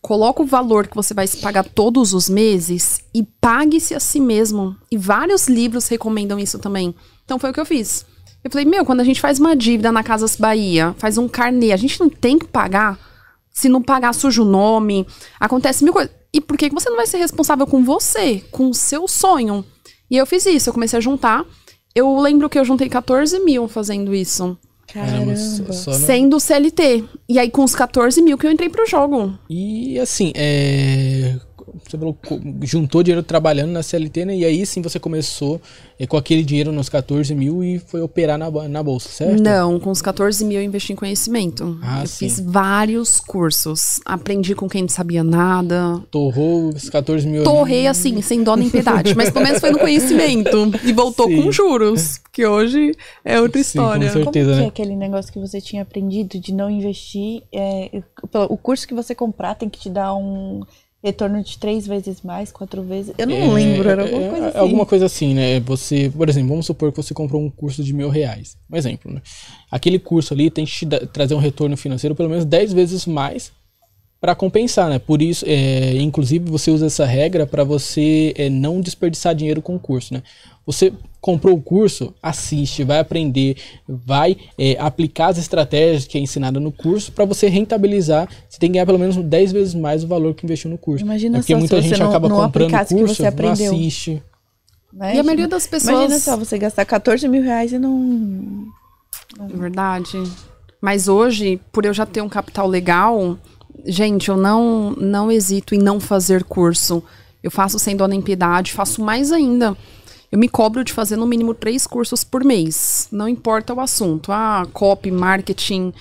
coloca o valor que você vai pagar todos os meses e pague-se a si mesmo. E vários livros recomendam isso também. Então foi o que eu fiz. Eu falei, meu, quando a gente faz uma dívida na Casas Bahia, faz um carnê, a gente não tem que pagar. Se não pagar, suja o nome. Acontece mil coisas. E por que você não vai ser responsável com você, com o seu sonho? E eu fiz isso, eu comecei a juntar. Eu lembro que eu juntei 14 mil fazendo isso. Caramba. Sendo CLT. E aí, com os 14 mil que eu entrei pro jogo. E assim, é você falou, juntou dinheiro trabalhando na CLT, né? E aí sim você começou eh, com aquele dinheiro nos 14 mil e foi operar na, na bolsa, certo? Não, com os 14 mil eu investi em conhecimento. Ah, eu sim. fiz vários cursos. Aprendi com quem não sabia nada. Torrou os 14 mil. Torrei assim, sem dó nem piedade. mas pelo menos foi no conhecimento. E voltou sim. com juros, que hoje é outra sim, história. Com certeza, Como né? é aquele negócio que você tinha aprendido de não investir? É, o curso que você comprar tem que te dar um retorno de três vezes mais, quatro vezes. Eu não é, lembro, era é, alguma é, coisa assim. Alguma coisa assim, né? Você, por exemplo, vamos supor que você comprou um curso de mil reais. Um exemplo, né? Aquele curso ali tem que te trazer um retorno financeiro pelo menos dez vezes mais para compensar, né? Por isso, é, inclusive, você usa essa regra para você é, não desperdiçar dinheiro com o curso, né? Você comprou o curso, assiste, vai aprender, vai é, aplicar as estratégias que é ensinada no curso para você rentabilizar. Você tem que ganhar pelo menos 10 vezes mais o valor que investiu no curso. Imagina é porque só, muita gente não, acaba não comprando o curso, você aprendeu. não assiste. Imagina, né, e a maioria das pessoas. Imagina só você gastar 14 mil reais e não. não... É verdade. Mas hoje, por eu já ter um capital legal, gente, eu não, não hesito em não fazer curso. Eu faço sem dona impiedade, faço mais ainda. Eu me cobro de fazer no mínimo três cursos por mês. Não importa o assunto. Ah, copy, marketing,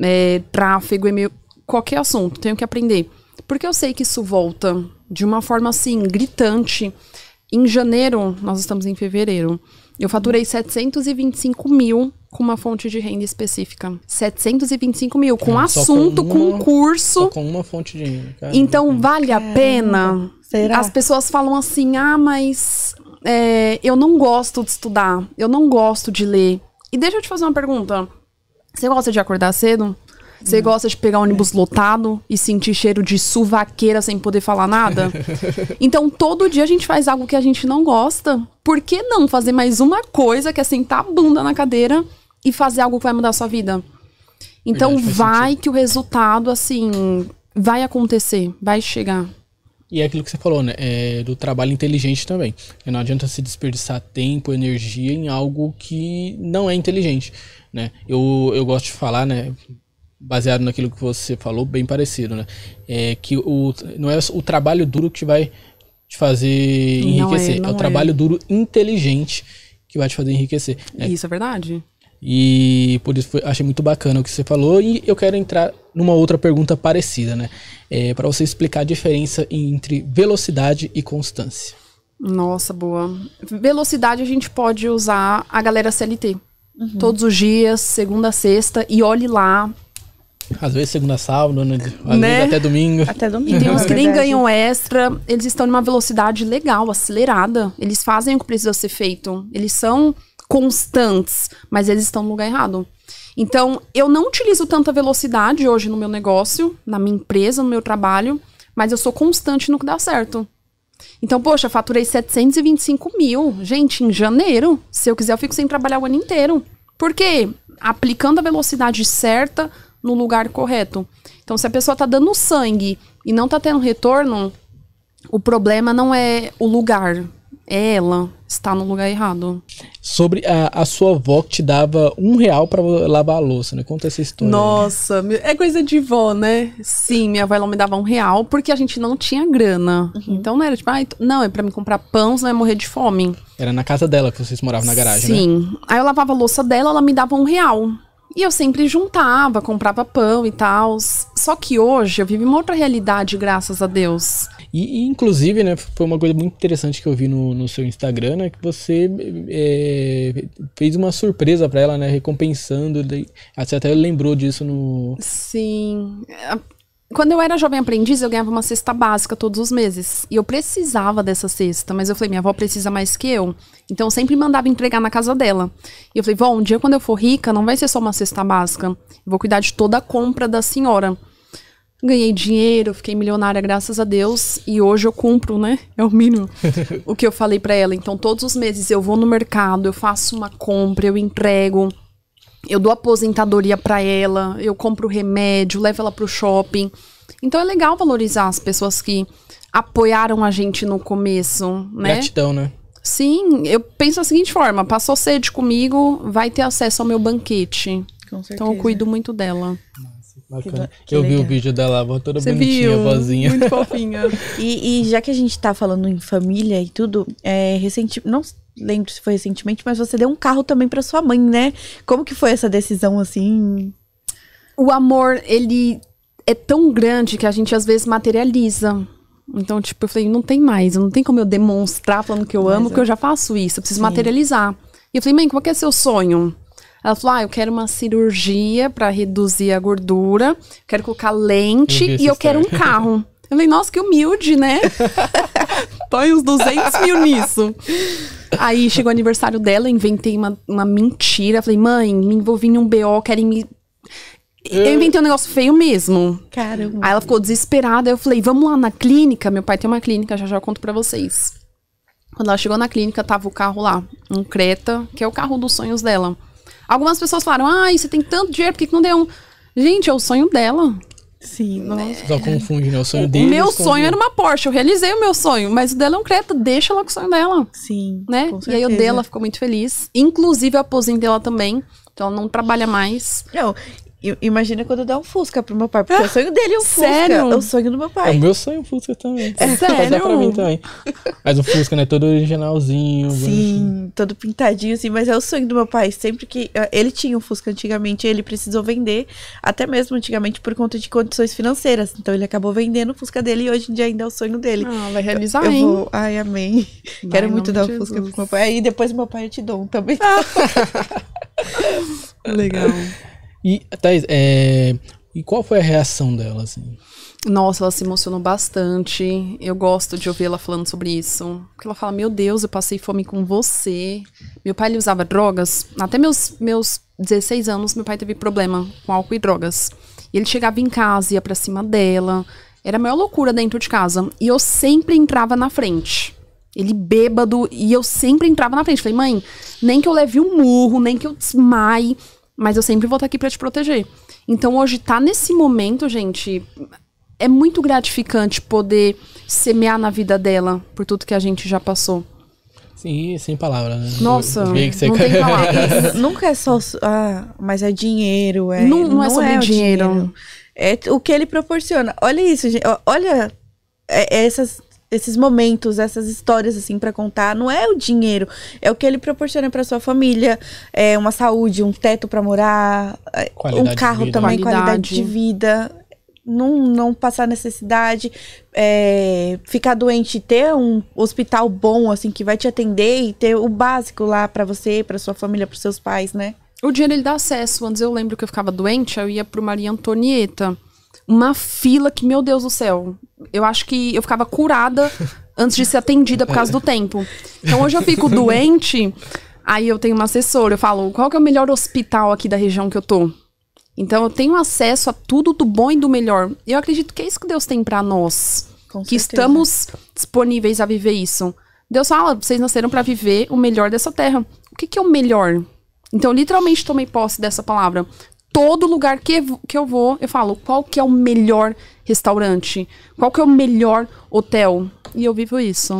é, tráfego, e-mail, qualquer assunto. Tenho que aprender. Porque eu sei que isso volta de uma forma assim, gritante. Em janeiro, nós estamos em fevereiro, eu faturei 725 mil com uma fonte de renda específica. 725 mil, com ah, assunto, com, uma, com curso. com uma fonte de renda. Caramba. Então, vale a pena? Será? As pessoas falam assim, ah, mas é, eu não gosto de estudar, eu não gosto de ler. E deixa eu te fazer uma pergunta. Você gosta de acordar cedo? Você hum. gosta de pegar ônibus lotado e sentir cheiro de suvaqueira sem poder falar nada? então, todo dia a gente faz algo que a gente não gosta. Por que não fazer mais uma coisa que é sentar a bunda na cadeira e fazer algo que vai mudar a sua vida? Então, vai sentido. que o resultado, assim, vai acontecer, vai chegar. E é aquilo que você falou, né? É do trabalho inteligente também. não adianta se desperdiçar tempo, energia em algo que não é inteligente, né? Eu, eu gosto de falar, né? Baseado naquilo que você falou, bem parecido, né? É que o, não é o trabalho duro que vai te fazer enriquecer. Não é, é não é o trabalho é. duro inteligente que vai te fazer enriquecer. Né? Isso é verdade. E por isso foi, achei muito bacana o que você falou. E eu quero entrar numa outra pergunta parecida, né? É, para você explicar a diferença entre velocidade e constância. Nossa, boa. Velocidade a gente pode usar a galera CLT. Uhum. Todos os dias, segunda a sexta, e olhe lá. Às vezes segunda a sábado, né? às né? vezes até domingo. Até domingo. E tem uns que nem ganham extra, eles estão numa velocidade legal, acelerada. Eles fazem o que precisa ser feito. Eles são constantes, mas eles estão no lugar errado. Então, eu não utilizo tanta velocidade hoje no meu negócio, na minha empresa, no meu trabalho, mas eu sou constante no que dá certo. Então, poxa, faturei 725 mil, gente, em janeiro. Se eu quiser, eu fico sem trabalhar o ano inteiro. Por quê? Aplicando a velocidade certa no lugar correto. Então, se a pessoa tá dando sangue e não tá tendo retorno, o problema não é o lugar, é ela está no lugar errado. Sobre a, a sua avó que te dava um real para lavar a louça, né? Conta essa história. Nossa, né? é coisa de vó, né? Sim, minha avó ela me dava um real porque a gente não tinha grana. Uhum. Então não era tipo, ah, não, é para me comprar pão, não é ia morrer de fome. Era na casa dela que vocês moravam na garagem, Sim. né? Sim. Aí eu lavava a louça dela, ela me dava um real. E eu sempre juntava, comprava pão e tal. Só que hoje eu vivo uma outra realidade, graças a Deus. E, e, inclusive, né, foi uma coisa muito interessante que eu vi no, no seu Instagram, né, que você é, fez uma surpresa para ela, né, recompensando. Você até lembrou disso no... Sim, quando eu era jovem aprendiz, eu ganhava uma cesta básica todos os meses. E eu precisava dessa cesta, mas eu falei, minha avó precisa mais que eu. Então eu sempre mandava entregar na casa dela. E eu falei, vó, um dia quando eu for rica, não vai ser só uma cesta básica. Eu vou cuidar de toda a compra da senhora. Ganhei dinheiro, fiquei milionária, graças a Deus. E hoje eu cumpro, né? É o mínimo. o que eu falei para ela. Então todos os meses eu vou no mercado, eu faço uma compra, eu entrego eu dou aposentadoria para ela, eu compro remédio, levo ela pro shopping. Então é legal valorizar as pessoas que apoiaram a gente no começo, né? Gratidão, né? Sim, eu penso da seguinte forma: passou sede comigo, vai ter acesso ao meu banquete. Com certeza. Então eu cuido muito dela. Bacana. Que, eu legal. vi o vídeo dela, toda Você bonitinha, vozinha. Muito fofinha. e, e, já que a gente tá falando em família e tudo, é, recente, não, lembro se foi recentemente, mas você deu um carro também para sua mãe, né? Como que foi essa decisão assim? O amor, ele é tão grande que a gente às vezes materializa. Então, tipo, eu falei, não tem mais, não tem como eu demonstrar falando que eu mas amo, é. eu já faço isso, eu preciso Sim. materializar. E eu falei, mãe, qual que é seu sonho? Ela falou: Ah, eu quero uma cirurgia para reduzir a gordura, quero colocar lente eu e eu história. quero um carro. Eu falei, nossa, que humilde, né? Põe uns 200 mil nisso. Aí chegou o aniversário dela, inventei uma, uma mentira. Falei, mãe, me envolvi em um BO, querem me eu inventei um negócio feio mesmo. Caramba. Aí ela ficou desesperada. Eu falei, vamos lá na clínica. Meu pai tem uma clínica, já já eu conto pra vocês. Quando ela chegou na clínica, tava o carro lá, um Creta, que é o carro dos sonhos dela. Algumas pessoas falaram, ai, você tem tanto dinheiro, por que, que não deu um? Gente, é o sonho dela. Sim, né? nossa. Só confunde, né? O sonho dele. O meu sonho era uma Porsche, eu realizei o meu sonho, mas o dela é um Creta, deixa ela com o sonho dela. Sim. Né? e aí o dela ficou muito feliz. Inclusive a pozinha dela também. Então ela não trabalha mais. Não, Imagina quando eu dar um Fusca pro meu pai, porque é ah, o sonho dele é um sério? Fusca. É o sonho do meu pai. É o meu sonho um Fusca também. É sério? Mas dá pra mim também. Mas o Fusca, né? Todo originalzinho. Sim, bonitinho. todo pintadinho, assim. Mas é o sonho do meu pai. Sempre que. Eh, ele tinha um Fusca antigamente, ele precisou vender. Até mesmo antigamente por conta de condições financeiras. Então ele acabou vendendo o Fusca dele e hoje em dia ainda é o sonho dele. Ah, vai realizar, eu, eu vou... Ai, amém. Vai, Quero muito dar um Fusca pro meu pai. Aí depois meu pai eu te dou um também. Ah. Legal. E, Thaís, é, e qual foi a reação dela, assim? Nossa, ela se emocionou bastante. Eu gosto de ouvir ela falando sobre isso. Porque ela fala: Meu Deus, eu passei fome com você. Meu pai ele usava drogas. Até meus, meus 16 anos, meu pai teve problema com álcool e drogas. E ele chegava em casa, ia pra cima dela. Era a maior loucura dentro de casa. E eu sempre entrava na frente. Ele bêbado. E eu sempre entrava na frente. Falei: Mãe, nem que eu leve um murro, nem que eu desmaie mas eu sempre vou estar aqui para te proteger. Então hoje tá nesse momento, gente, é muito gratificante poder semear na vida dela por tudo que a gente já passou. Sim, sem palavras. Né? Nossa, não tem palavras. É, nunca é só, ah, mas é dinheiro, é. Não, não, é não é sobre é dinheiro. dinheiro. É o que ele proporciona. Olha isso, gente. Olha é, essas esses momentos, essas histórias assim para contar, não é o dinheiro, é o que ele proporciona para sua família, é uma saúde, um teto para morar, é, qualidade um carro também, qualidade. qualidade. de vida, não não passar necessidade, é, ficar doente, ter um hospital bom assim que vai te atender e ter o básico lá para você, para sua família, para seus pais, né? O dinheiro ele dá acesso. Antes eu lembro que eu ficava doente, eu ia pro Maria Antonieta uma fila que, meu Deus do céu, eu acho que eu ficava curada antes de ser atendida por causa do é. tempo. Então hoje eu fico doente, aí eu tenho uma assessora, eu falo, qual que é o melhor hospital aqui da região que eu tô? Então eu tenho acesso a tudo do bom e do melhor. Eu acredito que é isso que Deus tem para nós, Com que certeza. estamos disponíveis a viver isso. Deus fala, vocês nasceram para viver o melhor dessa terra. O que, que é o melhor? Então, literalmente tomei posse dessa palavra todo lugar que, que eu vou, eu falo, qual que é o melhor restaurante? Qual que é o melhor hotel? E eu vivo isso.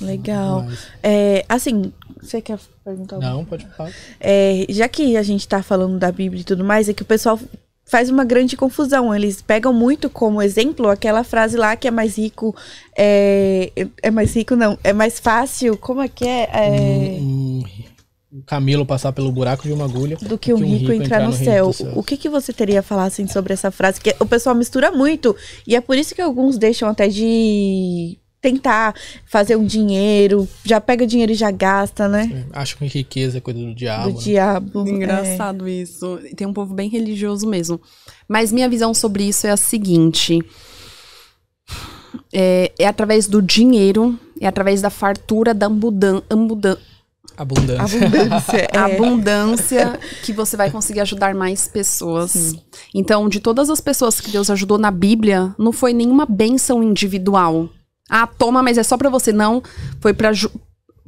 Legal. É, assim, você quer perguntar alguma Não, pode falar. É, já que a gente está falando da Bíblia e tudo mais, é que o pessoal faz uma grande confusão. Eles pegam muito como exemplo aquela frase lá que é mais rico. É, é mais rico, não. É mais fácil. Como é que é? é... Hum, hum camelo passar pelo buraco de uma agulha do que, do que um rico, rico entrar, entrar no, céu. O que, que você teria a falar assim, sobre essa frase? Que o pessoal mistura muito e é por isso que alguns deixam até de tentar fazer um dinheiro, já pega dinheiro e já gasta, né? Acho que riqueza é coisa do diabo. Do né? diabo. É. Engraçado é. isso. Tem um povo bem religioso mesmo. Mas minha visão sobre isso é a seguinte. É, é através do dinheiro, é através da fartura, da abundância Abundância. Abundância, é. Abundância que você vai conseguir ajudar mais pessoas. Sim. Então, de todas as pessoas que Deus ajudou na Bíblia, não foi nenhuma bênção individual. Ah, toma, mas é só para você. Não, foi para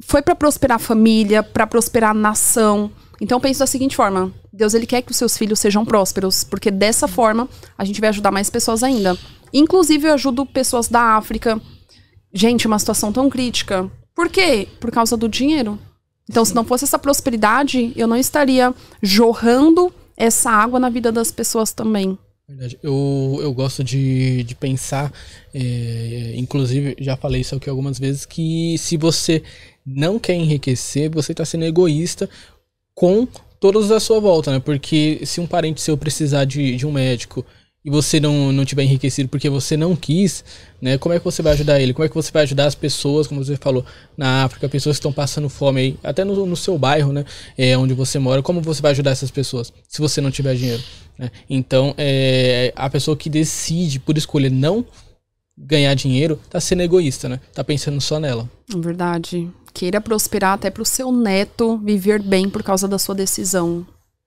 foi para prosperar a família, para prosperar a nação. Então pense da seguinte forma: Deus ele quer que os seus filhos sejam prósperos, porque dessa forma a gente vai ajudar mais pessoas ainda. Inclusive eu ajudo pessoas da África. Gente, é uma situação tão crítica. Por quê? Por causa do dinheiro. Então, se não fosse essa prosperidade, eu não estaria jorrando essa água na vida das pessoas também. Verdade. Eu, eu gosto de, de pensar, é, inclusive já falei isso aqui algumas vezes, que se você não quer enriquecer, você está sendo egoísta com todos à sua volta, né? Porque se um parente seu precisar de, de um médico, e você não, não tiver enriquecido porque você não quis, né? Como é que você vai ajudar ele? Como é que você vai ajudar as pessoas, como você falou, na África, pessoas que estão passando fome aí, até no, no seu bairro, né? É, onde você mora, como você vai ajudar essas pessoas se você não tiver dinheiro? Né? Então, é, a pessoa que decide por escolha não ganhar dinheiro tá sendo egoísta, né? Tá pensando só nela. É verdade. Queira prosperar até pro seu neto viver bem por causa da sua decisão.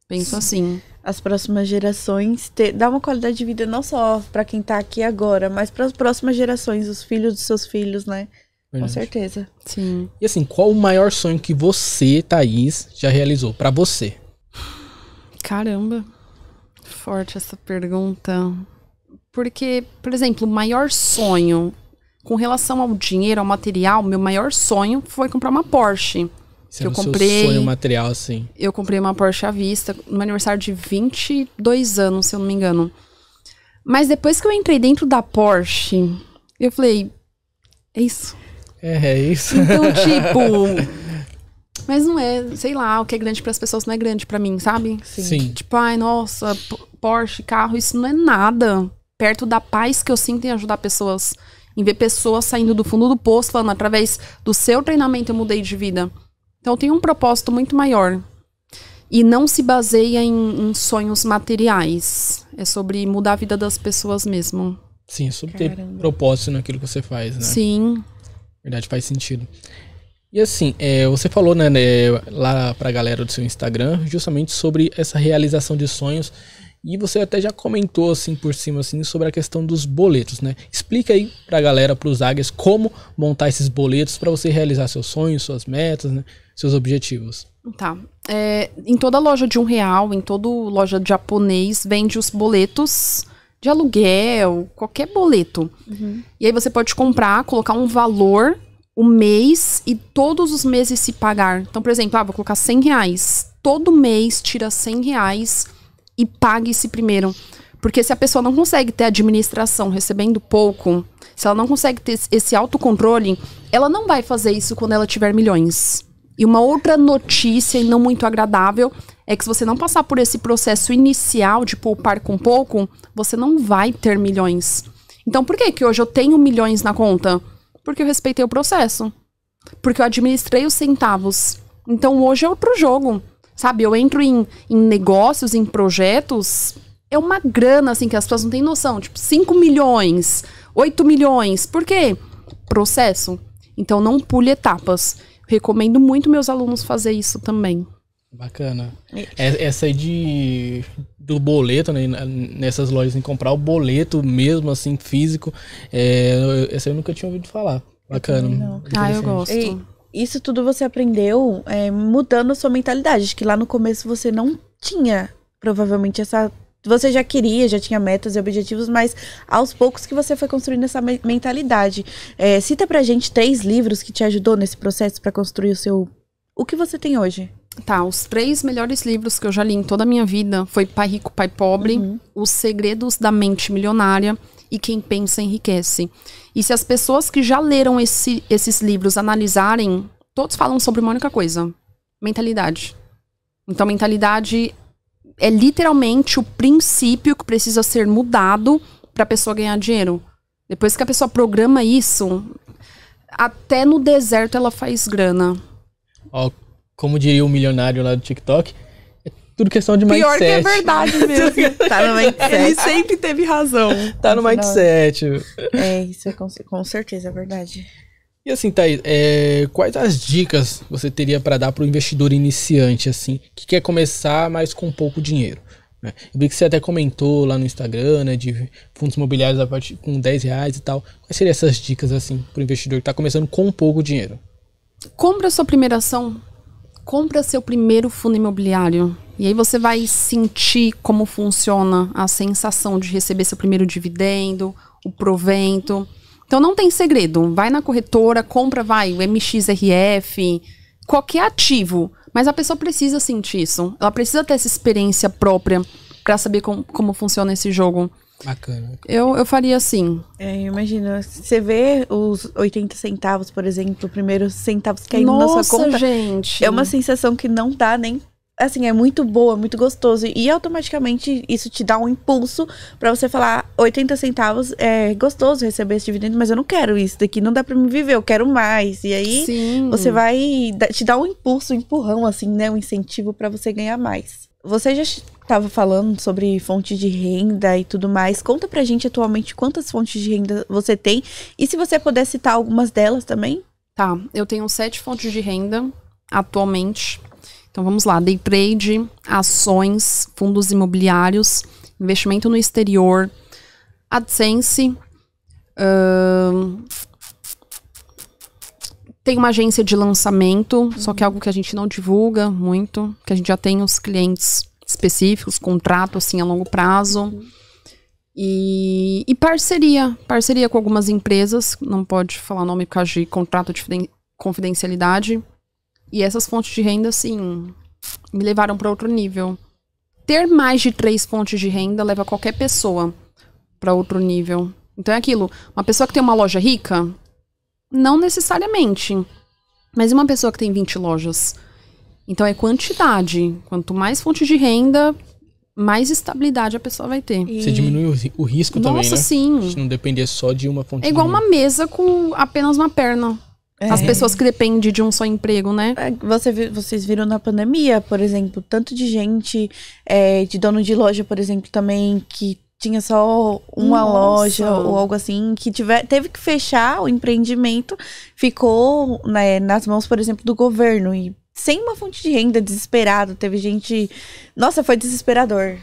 Penso assim. As próximas gerações ter, dar uma qualidade de vida não só para quem tá aqui agora, mas para as próximas gerações, os filhos dos seus filhos, né? Verdade. Com certeza. Sim. E assim, qual o maior sonho que você, Thaís, já realizou para você? Caramba. Forte essa pergunta. Porque, por exemplo, o maior sonho com relação ao dinheiro, ao material, meu maior sonho foi comprar uma Porsche. Isso que é eu comprei. sonho material, assim. Eu comprei uma Porsche à vista no aniversário de 22 anos, se eu não me engano. Mas depois que eu entrei dentro da Porsche, eu falei: é isso. É, é isso. Então, tipo. mas não é, sei lá, o que é grande para as pessoas não é grande para mim, sabe? Sim. Tipo, ai, nossa, Porsche, carro, isso não é nada perto da paz que eu sinto em ajudar pessoas, em ver pessoas saindo do fundo do poço, falando através do seu treinamento eu mudei de vida. Então tem um propósito muito maior. E não se baseia em, em, sonhos materiais. É sobre mudar a vida das pessoas mesmo. Sim, é sobre Caramba. ter propósito naquilo que você faz, né? Sim. Na verdade, faz sentido. E assim, é, você falou né, né, lá pra galera do seu Instagram justamente sobre essa realização de sonhos. E você até já comentou assim por cima assim sobre a questão dos boletos, né? Explica aí pra galera, pros águias, como montar esses boletos para você realizar seus sonhos, suas metas, né? seus objetivos. Tá. É, em toda loja de um real, em toda loja de japonês, vende os boletos de aluguel, qualquer boleto. Uhum. E aí você pode comprar, colocar um valor, o um mês e todos os meses se pagar. Então, por exemplo, ah, vou colocar 100 reais. Todo mês tira 100 reais e pague-se primeiro. Porque se a pessoa não consegue ter administração recebendo pouco, se ela não consegue ter esse autocontrole, ela não vai fazer isso quando ela tiver milhões. E uma outra notícia, e não muito agradável, é que se você não passar por esse processo inicial de poupar com pouco, você não vai ter milhões. Então, por que, que hoje eu tenho milhões na conta? Porque eu respeitei o processo. Porque eu administrei os centavos. Então, hoje é outro jogo. Sabe? Eu entro em, em negócios, em projetos. É uma grana, assim, que as pessoas não têm noção. Tipo, 5 milhões, 8 milhões. Por quê? Processo. Então, não pule etapas recomendo muito meus alunos fazer isso também. Bacana. É. É, essa aí de do boleto, né? Nessas lojas em comprar o boleto mesmo, assim, físico. É, essa eu nunca tinha ouvido falar. Bacana. Eu ah, eu gosto. isso tudo você aprendeu é, mudando a sua mentalidade. Acho Que lá no começo você não tinha provavelmente essa você já queria, já tinha metas e objetivos, mas aos poucos que você foi construindo essa me mentalidade. É, cita pra gente três livros que te ajudou nesse processo para construir o seu. O que você tem hoje? Tá, os três melhores livros que eu já li em toda a minha vida foi Pai Rico, Pai Pobre, uhum. Os Segredos da Mente Milionária e Quem Pensa Enriquece. E se as pessoas que já leram esse, esses livros analisarem, todos falam sobre uma única coisa: mentalidade. Então, mentalidade é literalmente o princípio que precisa ser mudado para a pessoa ganhar dinheiro. Depois que a pessoa programa isso, até no deserto ela faz grana. Ó, como diria o milionário lá do TikTok, é tudo questão de Pior mindset. Pior que é verdade mesmo. tá no mindset. Ele sempre teve razão. Tá no, no é mindset. É, isso é com, com certeza é verdade. E assim, Thaís, é, quais as dicas você teria para dar para o investidor iniciante, assim, que quer começar, mas com pouco dinheiro? Né? Eu vi que você até comentou lá no Instagram, né, de fundos imobiliários a partir, com 10 reais e tal. Quais seriam essas dicas, assim, para o investidor que está começando com pouco dinheiro? Compra sua primeira ação, compra seu primeiro fundo imobiliário. E aí você vai sentir como funciona a sensação de receber seu primeiro dividendo, o provento então não tem segredo. Vai na corretora, compra, vai, o MXRF, qualquer ativo. Mas a pessoa precisa sentir isso. Ela precisa ter essa experiência própria para saber com, como funciona esse jogo. Bacana. Eu, eu faria assim. É, imagina. Você vê os 80 centavos, por exemplo, os primeiros centavos caindo Nossa, na sua conta. Nossa gente. É uma sensação que não dá nem assim, é muito boa, muito gostoso. E automaticamente isso te dá um impulso para você falar: 80 centavos é gostoso receber esse dividendo, mas eu não quero isso daqui, não dá para me viver, eu quero mais. E aí Sim. você vai te dar um impulso, um empurrão, assim, né? Um incentivo para você ganhar mais. Você já estava falando sobre fontes de renda e tudo mais. Conta pra gente atualmente quantas fontes de renda você tem e se você puder citar algumas delas também. Tá, eu tenho sete fontes de renda atualmente. Então vamos lá, day trade, ações, fundos imobiliários, investimento no exterior, AdSense, uh, tem uma agência de lançamento, uhum. só que é algo que a gente não divulga muito, que a gente já tem os clientes específicos, contrato assim a longo prazo. Uhum. E, e, parceria, parceria com algumas empresas, não pode falar nome por causa de contrato de confidencialidade. E essas fontes de renda, assim, me levaram para outro nível. Ter mais de três fontes de renda leva qualquer pessoa para outro nível. Então é aquilo, uma pessoa que tem uma loja rica, não necessariamente. Mas uma pessoa que tem 20 lojas. Então é quantidade. Quanto mais fonte de renda, mais estabilidade a pessoa vai ter. Você e... diminui o risco Nossa, também, né? Nossa, sim. Se não depender só de uma fonte. É igual de uma mesa com apenas uma perna. É. As pessoas que dependem de um só emprego, né? É, você, vocês viram na pandemia, por exemplo, tanto de gente, é, de dono de loja, por exemplo, também, que tinha só uma Nossa. loja ou algo assim, que tiver, teve que fechar o empreendimento, ficou né, nas mãos, por exemplo, do governo. E sem uma fonte de renda, desesperado. Teve gente. Nossa, foi desesperador.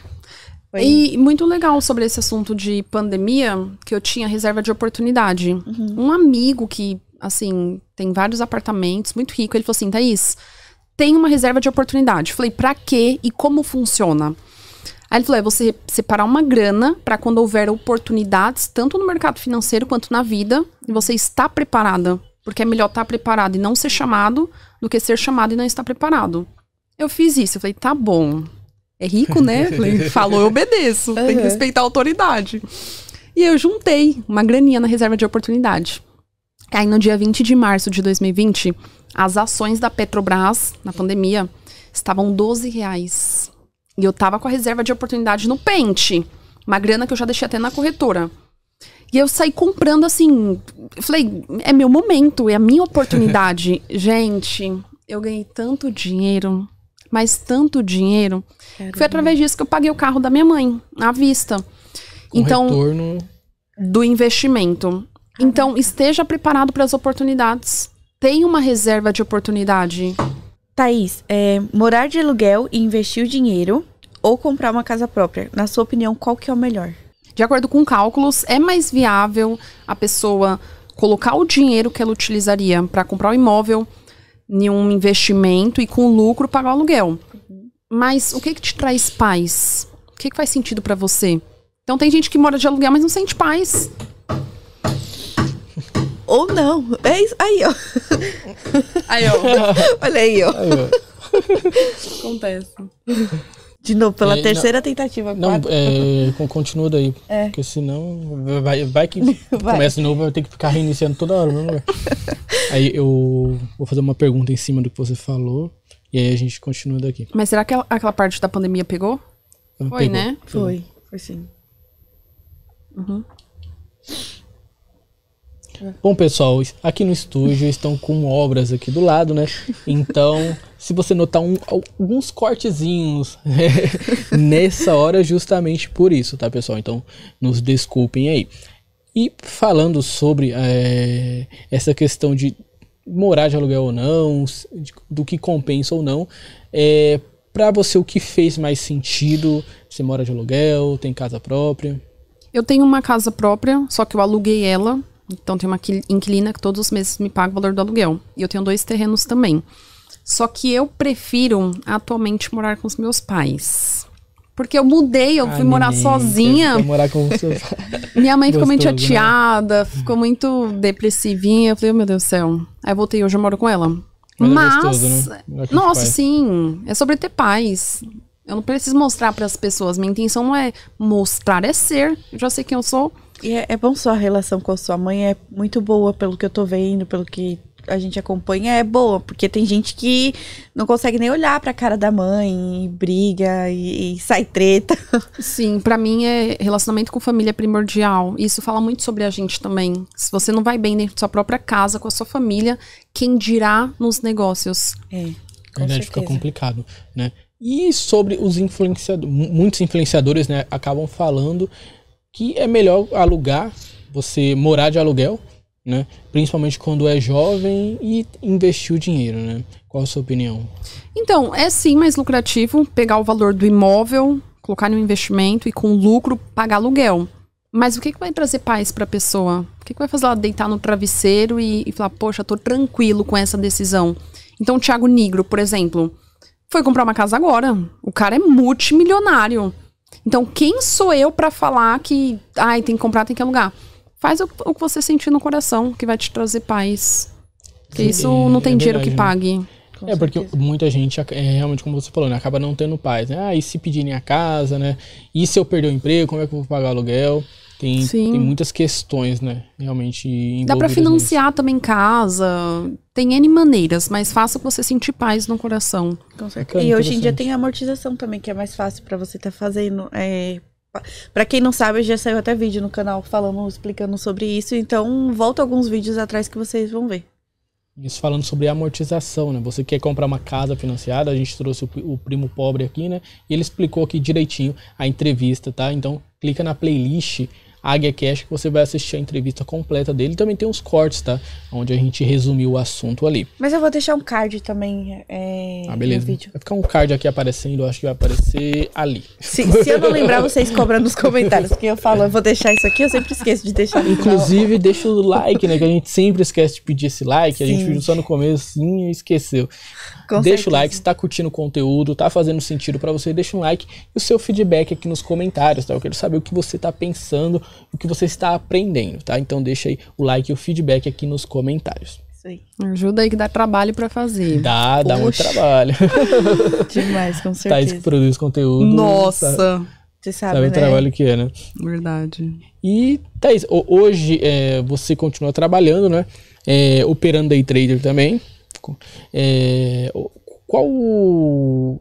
Foi. E muito legal sobre esse assunto de pandemia, que eu tinha reserva de oportunidade. Uhum. Um amigo que assim, tem vários apartamentos, muito rico. Ele falou assim: Thaís, tem uma reserva de oportunidade. falei: pra quê e como funciona? Aí ele falou: é você separar uma grana para quando houver oportunidades, tanto no mercado financeiro quanto na vida, e você está preparada. Porque é melhor estar tá preparado e não ser chamado do que ser chamado e não estar preparado. Eu fiz isso. Eu falei: tá bom. É rico, né? falei, falou, eu obedeço. Uhum. Tem que respeitar a autoridade. E eu juntei uma graninha na reserva de oportunidade. Aí no dia 20 de março de 2020, as ações da Petrobras na pandemia estavam 12 reais. E eu tava com a reserva de oportunidade no pente. Uma grana que eu já deixei até na corretora. E eu saí comprando assim. Falei, é meu momento, é a minha oportunidade. Gente, eu ganhei tanto dinheiro, mas tanto dinheiro. que Foi através disso que eu paguei o carro da minha mãe, à vista. Com então, retorno... do investimento. Então, esteja preparado para as oportunidades. Tem uma reserva de oportunidade. Thaís, é, morar de aluguel e investir o dinheiro ou comprar uma casa própria? Na sua opinião, qual que é o melhor? De acordo com cálculos, é mais viável a pessoa colocar o dinheiro que ela utilizaria para comprar o um imóvel em um investimento e com lucro pagar o aluguel. Mas o que que te traz paz? O que, que faz sentido para você? Então tem gente que mora de aluguel, mas não sente paz. Ou não. É isso. Aí, ó. Aí, ó. Olha aí, ó. Aí, ó. Acontece. De novo, pela é, terceira não, tentativa. Não, é, continua daí. É. Porque senão vai, vai que vai. começa de novo, vai ter que ficar reiniciando toda hora. aí eu vou fazer uma pergunta em cima do que você falou. E aí a gente continua daqui. Mas será que aquela parte da pandemia pegou? Foi, pegou. né? Foi. Foi, foi sim. Uhum. Bom, pessoal, aqui no estúdio estão com obras aqui do lado, né? Então, se você notar um, alguns cortezinhos nessa hora, é justamente por isso, tá, pessoal? Então, nos desculpem aí. E falando sobre é, essa questão de morar de aluguel ou não, do que compensa ou não, é, eh, para você o que fez mais sentido? Você mora de aluguel, tem casa própria? Eu tenho uma casa própria, só que eu aluguei ela então tem uma inquilina que todos os meses me paga o valor do aluguel. E eu tenho dois terrenos também. Só que eu prefiro atualmente morar com os meus pais. Porque eu mudei, eu fui ah, morar neném, sozinha. Eu morar com seus... Minha mãe ficou muito né? chateada, né? ficou muito depressivinha. Eu falei, oh, meu Deus do céu. Aí eu voltei, hoje eu moro com ela. Mas, é Mas gostoso, né? nossa, sim, é sobre ter paz. Eu não preciso mostrar para as pessoas. Minha intenção não é mostrar, é ser. Eu já sei quem eu sou. E é, é bom sua relação com a sua mãe é muito boa, pelo que eu tô vendo, pelo que a gente acompanha é boa, porque tem gente que não consegue nem olhar para a cara da mãe, e briga e, e sai treta. Sim, para mim é relacionamento com família é primordial. Isso fala muito sobre a gente também. Se você não vai bem dentro da sua própria casa, com a sua família, quem dirá nos negócios? É. Na verdade, certeza. fica complicado, né? E sobre os influenciadores, muitos influenciadores né, acabam falando que é melhor alugar, você morar de aluguel, né? Principalmente quando é jovem e investir o dinheiro, né? Qual a sua opinião? Então, é sim mais lucrativo pegar o valor do imóvel, colocar no investimento e com lucro pagar aluguel. Mas o que, que vai trazer paz para a pessoa? O que, que vai fazer ela deitar no travesseiro e, e falar, poxa, estou tranquilo com essa decisão? Então, o Thiago Nigro, por exemplo, foi comprar uma casa agora. O cara é multimilionário. Então, quem sou eu para falar que, ai, tem que comprar, tem que alugar? Faz o, o que você sentir no coração, que vai te trazer paz. Porque isso é não tem é dinheiro que né? pague. É, porque muita gente, é, realmente, como você falou, né, acaba não tendo paz, né? Ah, e se pedirem a casa, né? E se eu perder o emprego, como é que eu vou pagar o aluguel? Tem, tem muitas questões, né? Realmente. Dá para financiar nisso. também casa. Tem N maneiras, mas faça você sentir paz no coração. Com certeza. E hoje em dia tem a amortização também, que é mais fácil para você estar tá fazendo. É... Para quem não sabe, já saiu até vídeo no canal falando, explicando sobre isso. Então, volta alguns vídeos atrás que vocês vão ver. Isso falando sobre amortização, né? Você quer comprar uma casa financiada, a gente trouxe o, o, primo pobre aqui, né? E ele explicou aqui direitinho a entrevista, tá? Então, clica na playlist Águia Cash, que você vai assistir a entrevista completa dele. Também tem uns cortes, tá? Onde a gente resumiu o assunto ali. Mas eu vou deixar um card também é, ah, beleza. no vídeo. Vai ficar um card aqui aparecendo, eu acho que vai aparecer ali. Se, se eu não lembrar, vocês cobram nos comentários, porque eu falo, eu vou deixar isso aqui, eu sempre esqueço de deixar. Inclusive, deixa o like, né? Que a gente sempre esquece de pedir esse like, Sim. a gente pediu só no começo, e esqueceu. Com deixa certeza. o like, se tá curtindo o conteúdo, tá fazendo sentido para você, deixa um like e o seu feedback aqui nos comentários, tá? Eu quero saber o que você tá pensando, o que você está aprendendo, tá? Então deixa aí o like e o feedback aqui nos comentários. Isso aí. Ajuda aí que dá trabalho para fazer. Dá, Poxa. dá muito trabalho. Demais, com tá, certeza. Thaís que produz conteúdo. Tá? Nossa! Tá... Você sabe, sabe né? o trabalho que é, né? Verdade. E, Thaís, tá hoje é, você continua trabalhando, né? É, operando day trader também. É, qual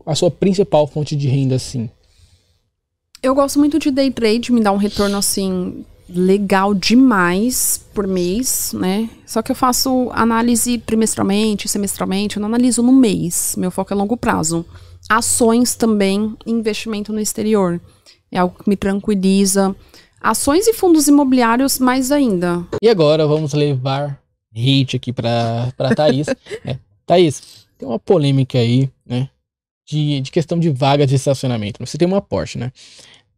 a sua principal fonte de renda, assim? Eu gosto muito de day trade, me dá um retorno, assim, legal demais por mês, né? Só que eu faço análise trimestralmente, semestralmente, eu não analiso no mês. Meu foco é longo prazo. Ações também, investimento no exterior. É algo que me tranquiliza. Ações e fundos imobiliários mais ainda. E agora vamos levar hate aqui pra, pra Thaís. né? Thaís, tem uma polêmica aí, né? De, de questão de vagas de estacionamento. Você tem uma Porsche, né?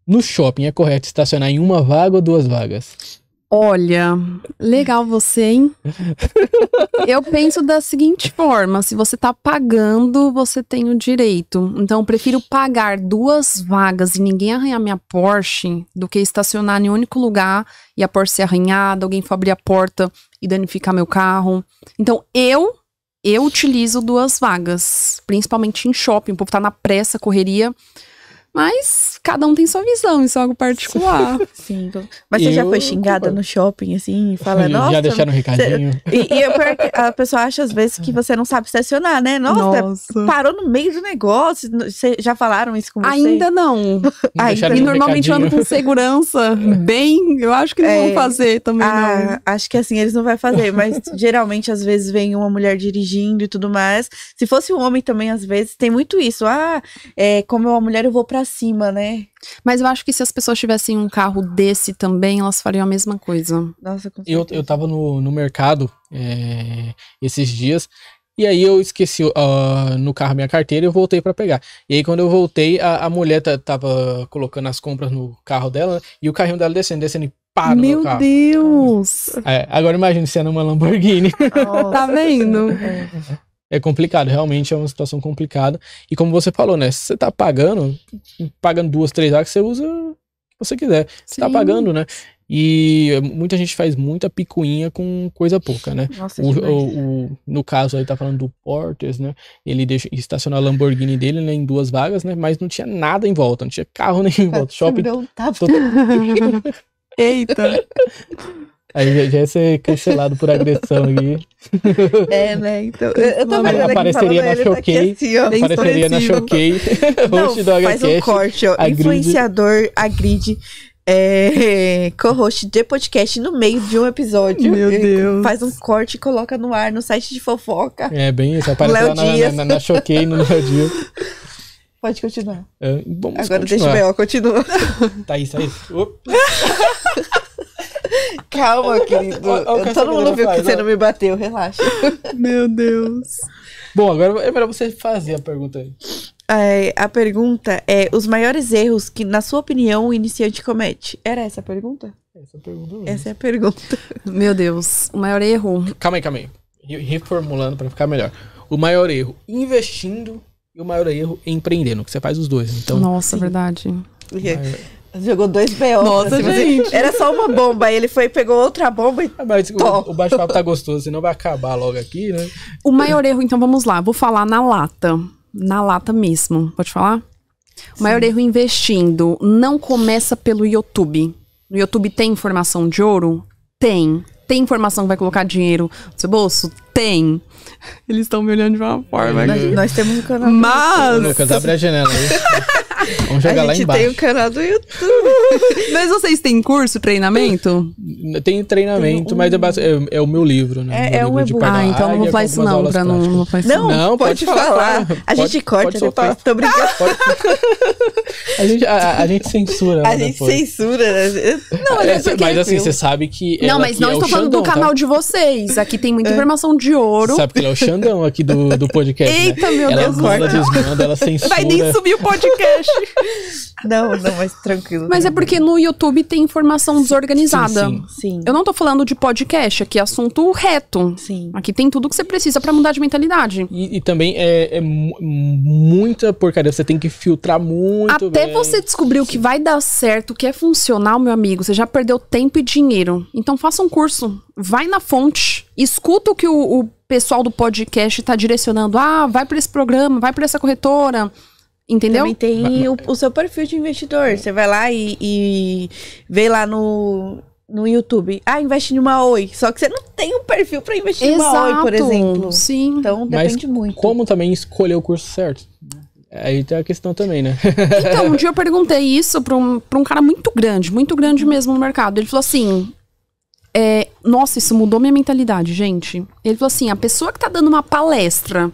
No shopping é correto estacionar em uma vaga ou duas vagas? Olha, legal você, hein? eu penso da seguinte forma: se você tá pagando, você tem o direito. Então, eu prefiro pagar duas vagas e ninguém arranhar minha Porsche do que estacionar em um único lugar e a Porsche ser arranhada, alguém for abrir a porta e danificar meu carro. Então, eu eu utilizo duas vagas, principalmente em shopping. O povo tá na pressa, correria. Mas cada um tem sua visão, isso é algo particular. Sim. Mas você eu, já foi xingada eu... no shopping, assim, fala, nossa. Já deixaram um recadinho. Você... E, e é eu, a pessoa acha às vezes que você não sabe estacionar, né? Nossa, é nossa. parou no meio do negócio. já falaram isso com você? Ainda não. Ainda. E normalmente recadinho. eu ando com segurança bem. Eu acho que eles é, vão fazer também. A, ah, não. Acho que assim, eles não vão fazer, mas geralmente, às vezes, vem uma mulher dirigindo e tudo mais. Se fosse um homem também, às vezes, tem muito isso. Ah, é, como é uma mulher, eu vou pra acima, cima, né? Mas eu acho que se as pessoas tivessem um carro desse também, elas fariam a mesma coisa. Nossa, com eu, eu tava no, no mercado é, esses dias. E aí eu esqueci uh, no carro minha carteira e eu voltei para pegar. E aí quando eu voltei, a, a mulher tava colocando as compras no carro dela e o carrinho dela descendo, descendo e pá no meu, meu Deus! É, agora imagine sendo uma Lamborghini. tá vendo? É é complicado, realmente é uma situação complicada. E como você falou, né? Se você tá pagando, pagando duas, três horas, você usa o que você quiser. Sim. Você tá pagando, né? E muita gente faz muita picuinha com coisa pouca, né? Nossa, o, o, o, no caso aí tá falando do Porters, né? Ele deixa estacionar a Lamborghini dele né, em duas vagas, né? Mas não tinha nada em volta, não tinha carro nem em volta. Shopping. Não, Eita! Aí já ia ser cancelado por agressão aqui. É, né? Então, eu, eu tô vendo tá assim, Apareceria na Choquei. assim, apareceria na Choquei. Não. Faz um corte, ó. Agride. Influenciador agride é, co-host de podcast no meio de um episódio. Meu Deus. Faz um corte e coloca no ar no site de fofoca. É, bem isso. Aparece Léo Dias. na, na, na, na Choquei, no Léo Dias. Pode continuar. É, Agora continuar. deixa o B.O. continua. Tá isso, aí. Tá isso. Calma, querido. Todo mundo viu que você não me bateu, relaxa. Meu Deus. Bom, agora é melhor você fazer a pergunta aí. É, a pergunta é: os maiores erros que, na sua opinião, o iniciante comete? Era essa a pergunta? Essa é a pergunta. Mesmo. Essa é a pergunta. Meu Deus, o maior erro. Calma aí, calma aí. Reformulando para ficar melhor. O maior erro investindo e o maior erro empreendendo, que você faz os dois. Então, Nossa, sim. verdade. Maior... Jogou dois B.O. Né? Nossa, gente. Era só uma bomba. Ele foi, pegou outra bomba e. Ah, mas o, o papo tá gostoso, senão vai acabar logo aqui, né? O maior erro, então vamos lá. Vou falar na lata. Na lata mesmo. Pode falar? Sim. O maior erro investindo não começa pelo YouTube. No YouTube tem informação de ouro? Tem. Tem informação que vai colocar dinheiro no seu bolso? Tem. Eles estão me olhando de uma forma. Nós, nós temos um canal. Mas. Lucas, abre a janela aí. Vamos chegar lá embaixo. A gente tem o canal do YouTube. mas vocês têm curso, treinamento? Tem treinamento, tem um... mas é, é, é, o meu livro, né? É, é um e-book. Ah, então não vou falar isso não, pra não, não falar isso não. Não, pode, pode falar. falar. A gente corta pode depois, tô brincando. Pode... a, gente, a, a, gente censura. A né, gente depois. censura. Né? Não, é, é mas é assim, você sabe que é Não, mas não estou falando do tá? canal de vocês. Aqui tem muita informação de ouro. Sabe que ele é o Xandão aqui do, do podcast, né? Eita, meu Deus, corta. Ela desmanda, ela censura. Vai nem subir o podcast não, não, mas tranquilo. Mas é porque no YouTube tem informação desorganizada. Sim, sim, sim. Eu não tô falando de podcast, aqui é assunto reto. Sim. Aqui tem tudo que você precisa para mudar de mentalidade. E, e também é, é muita porcaria, você tem que filtrar muito. Até bem. você descobrir o que vai dar certo, o que é funcional, meu amigo, você já perdeu tempo e dinheiro. Então faça um curso, vai na fonte, escuta o que o, o pessoal do podcast está direcionando. Ah, vai para esse programa, vai para essa corretora Entendeu? Também tem o, o, seu perfil de investidor. Você vai lá e, e vê lá no, no YouTube. Ah, investe em uma Oi. Só que você não tem um perfil para investir em uma Oi, por exemplo. Sim. Então depende Mas muito. Como também escolher o curso certo? Aí tem a questão também, né? então, um dia eu perguntei isso para um, pra um cara muito grande, muito grande mesmo no mercado. Ele falou assim: é, Nossa, isso mudou minha mentalidade, gente. Ele falou assim: a pessoa que tá dando uma palestra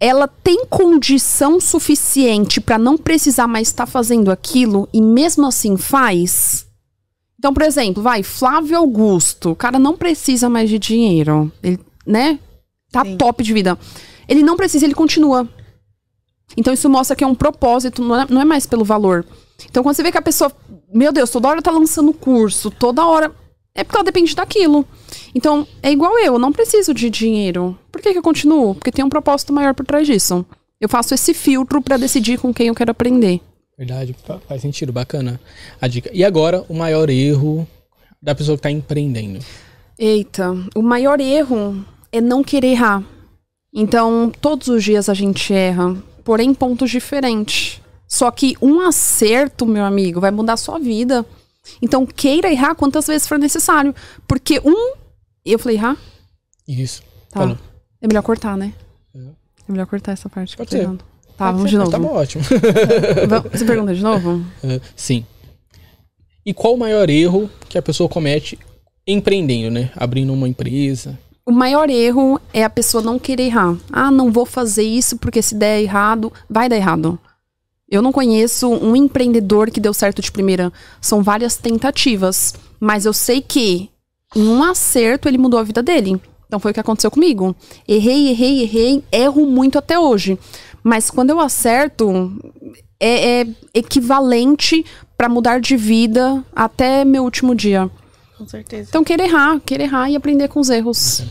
ela tem condição suficiente para não precisar mais estar tá fazendo aquilo e mesmo assim faz? Então, por exemplo, vai, Flávio Augusto, o cara não precisa mais de dinheiro, ele, né? Tá Sim. top de vida. Ele não precisa, ele continua. Então isso mostra que é um propósito, não é, não é mais pelo valor. Então quando você vê que a pessoa, meu Deus, toda hora tá lançando curso, toda hora é porque ela depende daquilo. Então, é igual eu, não preciso de dinheiro. Por que, que eu continuo? Porque tem um propósito maior por trás disso. Eu faço esse filtro para decidir com quem eu quero aprender. Verdade, faz sentido, bacana a dica. E agora, o maior erro da pessoa que está empreendendo? Eita, o maior erro é não querer errar. Então, todos os dias a gente erra, porém pontos diferentes. Só que um acerto, meu amigo, vai mudar a sua vida. Então, queira errar quantas vezes for necessário. Porque um. Eu falei, errar? Isso. Tá. Falou. É melhor cortar, né? É. é melhor cortar essa parte. Pode ser. Tá, Pode vamos ser. de tá novo. Tá bom, ótimo. Você pergunta de novo? É, sim. E qual o maior erro que a pessoa comete empreendendo, né? Abrindo uma empresa. O maior erro é a pessoa não querer errar. Ah, não vou fazer isso porque se der errado, vai dar errado. Eu não conheço um empreendedor que deu certo de primeira. São várias tentativas. Mas eu sei que em um acerto ele mudou a vida dele. Então foi o que aconteceu comigo. Errei, errei, errei. Erro muito até hoje. Mas quando eu acerto, é, é equivalente para mudar de vida até meu último dia. Com certeza. Então, querer errar, querer errar e aprender com os erros.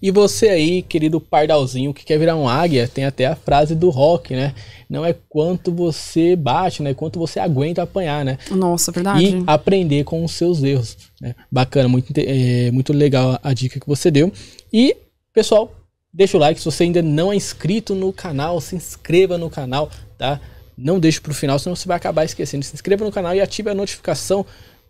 E você aí, querido pardalzinho que quer virar um águia, tem até a frase do rock, né? Não é quanto você bate, né? É quanto você aguenta apanhar, né? Nossa, verdade. E aprender com os seus erros. Né? Bacana, muito, é, muito legal a dica que você deu. E, pessoal, deixa o like. Se você ainda não é inscrito no canal, se inscreva no canal, tá? Não deixe pro final, senão você vai acabar esquecendo. Se inscreva no canal e ative a notificação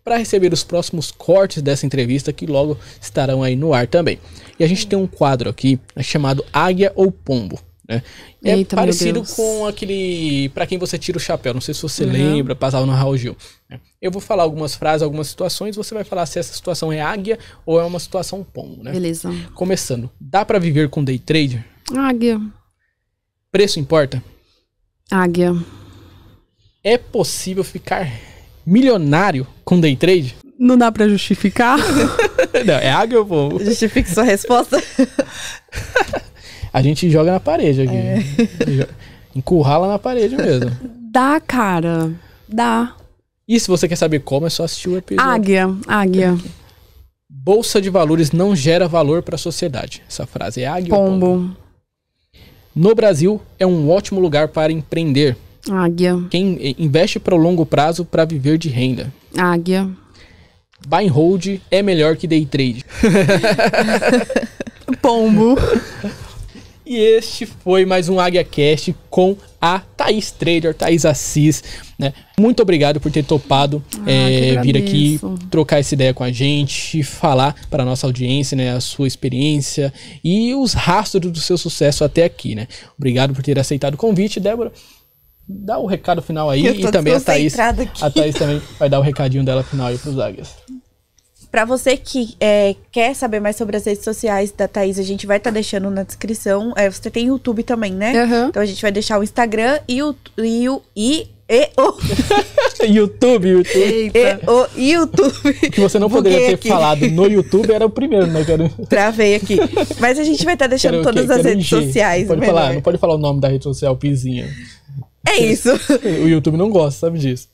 para receber os próximos cortes dessa entrevista que logo estarão aí no ar também. E a gente tem um quadro aqui né, chamado Águia ou Pombo. Né? É Eita, parecido com aquele para quem você tira o chapéu. Não sei se você uhum. lembra, passava no Raul Gil. Né? Eu vou falar algumas frases, algumas situações. Você vai falar se essa situação é águia ou é uma situação pombo, né? Beleza. Começando. Dá para viver com day trader? Águia. Preço importa? Águia. É possível ficar milionário com day trade? Não dá para justificar? não, é água ou povo? Justifique sua resposta. a gente joga na parede aqui. É. Encurrala na parede mesmo. Dá, cara. Dá. E se você quer saber como, é só assistir o episódio. Águia, águia. Bolsa de valores não gera valor para a sociedade. Essa frase é águia. Pombo. pombo. No Brasil, é um ótimo lugar para empreender. Águia. Quem investe para o longo prazo para viver de renda? Águia. Buy and hold é melhor que day trade. Pombo. E este foi mais um Águia Cast com a Thaís Trader, Thaís Assis. Né? Muito obrigado por ter topado ah, é, vir aqui trocar essa ideia com a gente, falar para nossa audiência né, a sua experiência e os rastros do seu sucesso até aqui. Né? Obrigado por ter aceitado o convite, Débora dá o recado final aí e também a Thaís, aqui. a Thaís também vai dar o recadinho dela final aí para os Águias. Para você que é, quer saber mais sobre as redes sociais da Thaís, a gente vai estar tá deixando na descrição. É, você tem YouTube também, né? Uhum. Então a gente vai deixar o Instagram e o, e o, e e o... YouTube, YouTube. E o YouTube. que você não poderia Buguei ter aqui. falado no YouTube era o primeiro, né? Quero... Travei aqui. Mas a gente vai estar tá deixando quero, todas quero, as redes G. sociais. Não pode, melhor. Né, falar, não pode falar o nome da rede social, Pizinha. É isso. O YouTube não gosta, sabe disso.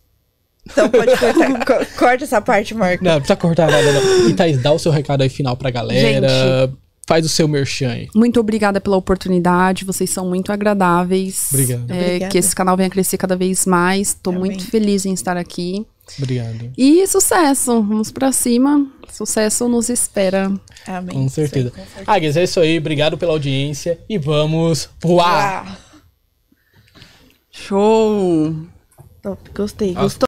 Então pode cortar. co- corta essa parte, Marco. Não, não precisa cortar nada, não. E Thaís, dá o seu recado aí final pra galera. Gente. Faz o seu merchan aí. Muito obrigada pela oportunidade, vocês são muito agradáveis. Obrigado. É, Obrigada. que esse canal venha crescer cada vez mais. Tô muito feliz em estar aqui. Obrigado. E sucesso! Vamos pra cima. Sucesso nos espera. Amém. Com certeza. Agnes, é isso aí. Obrigado pela audiência. E vamos voar. Show! Top, gostei. Gostou?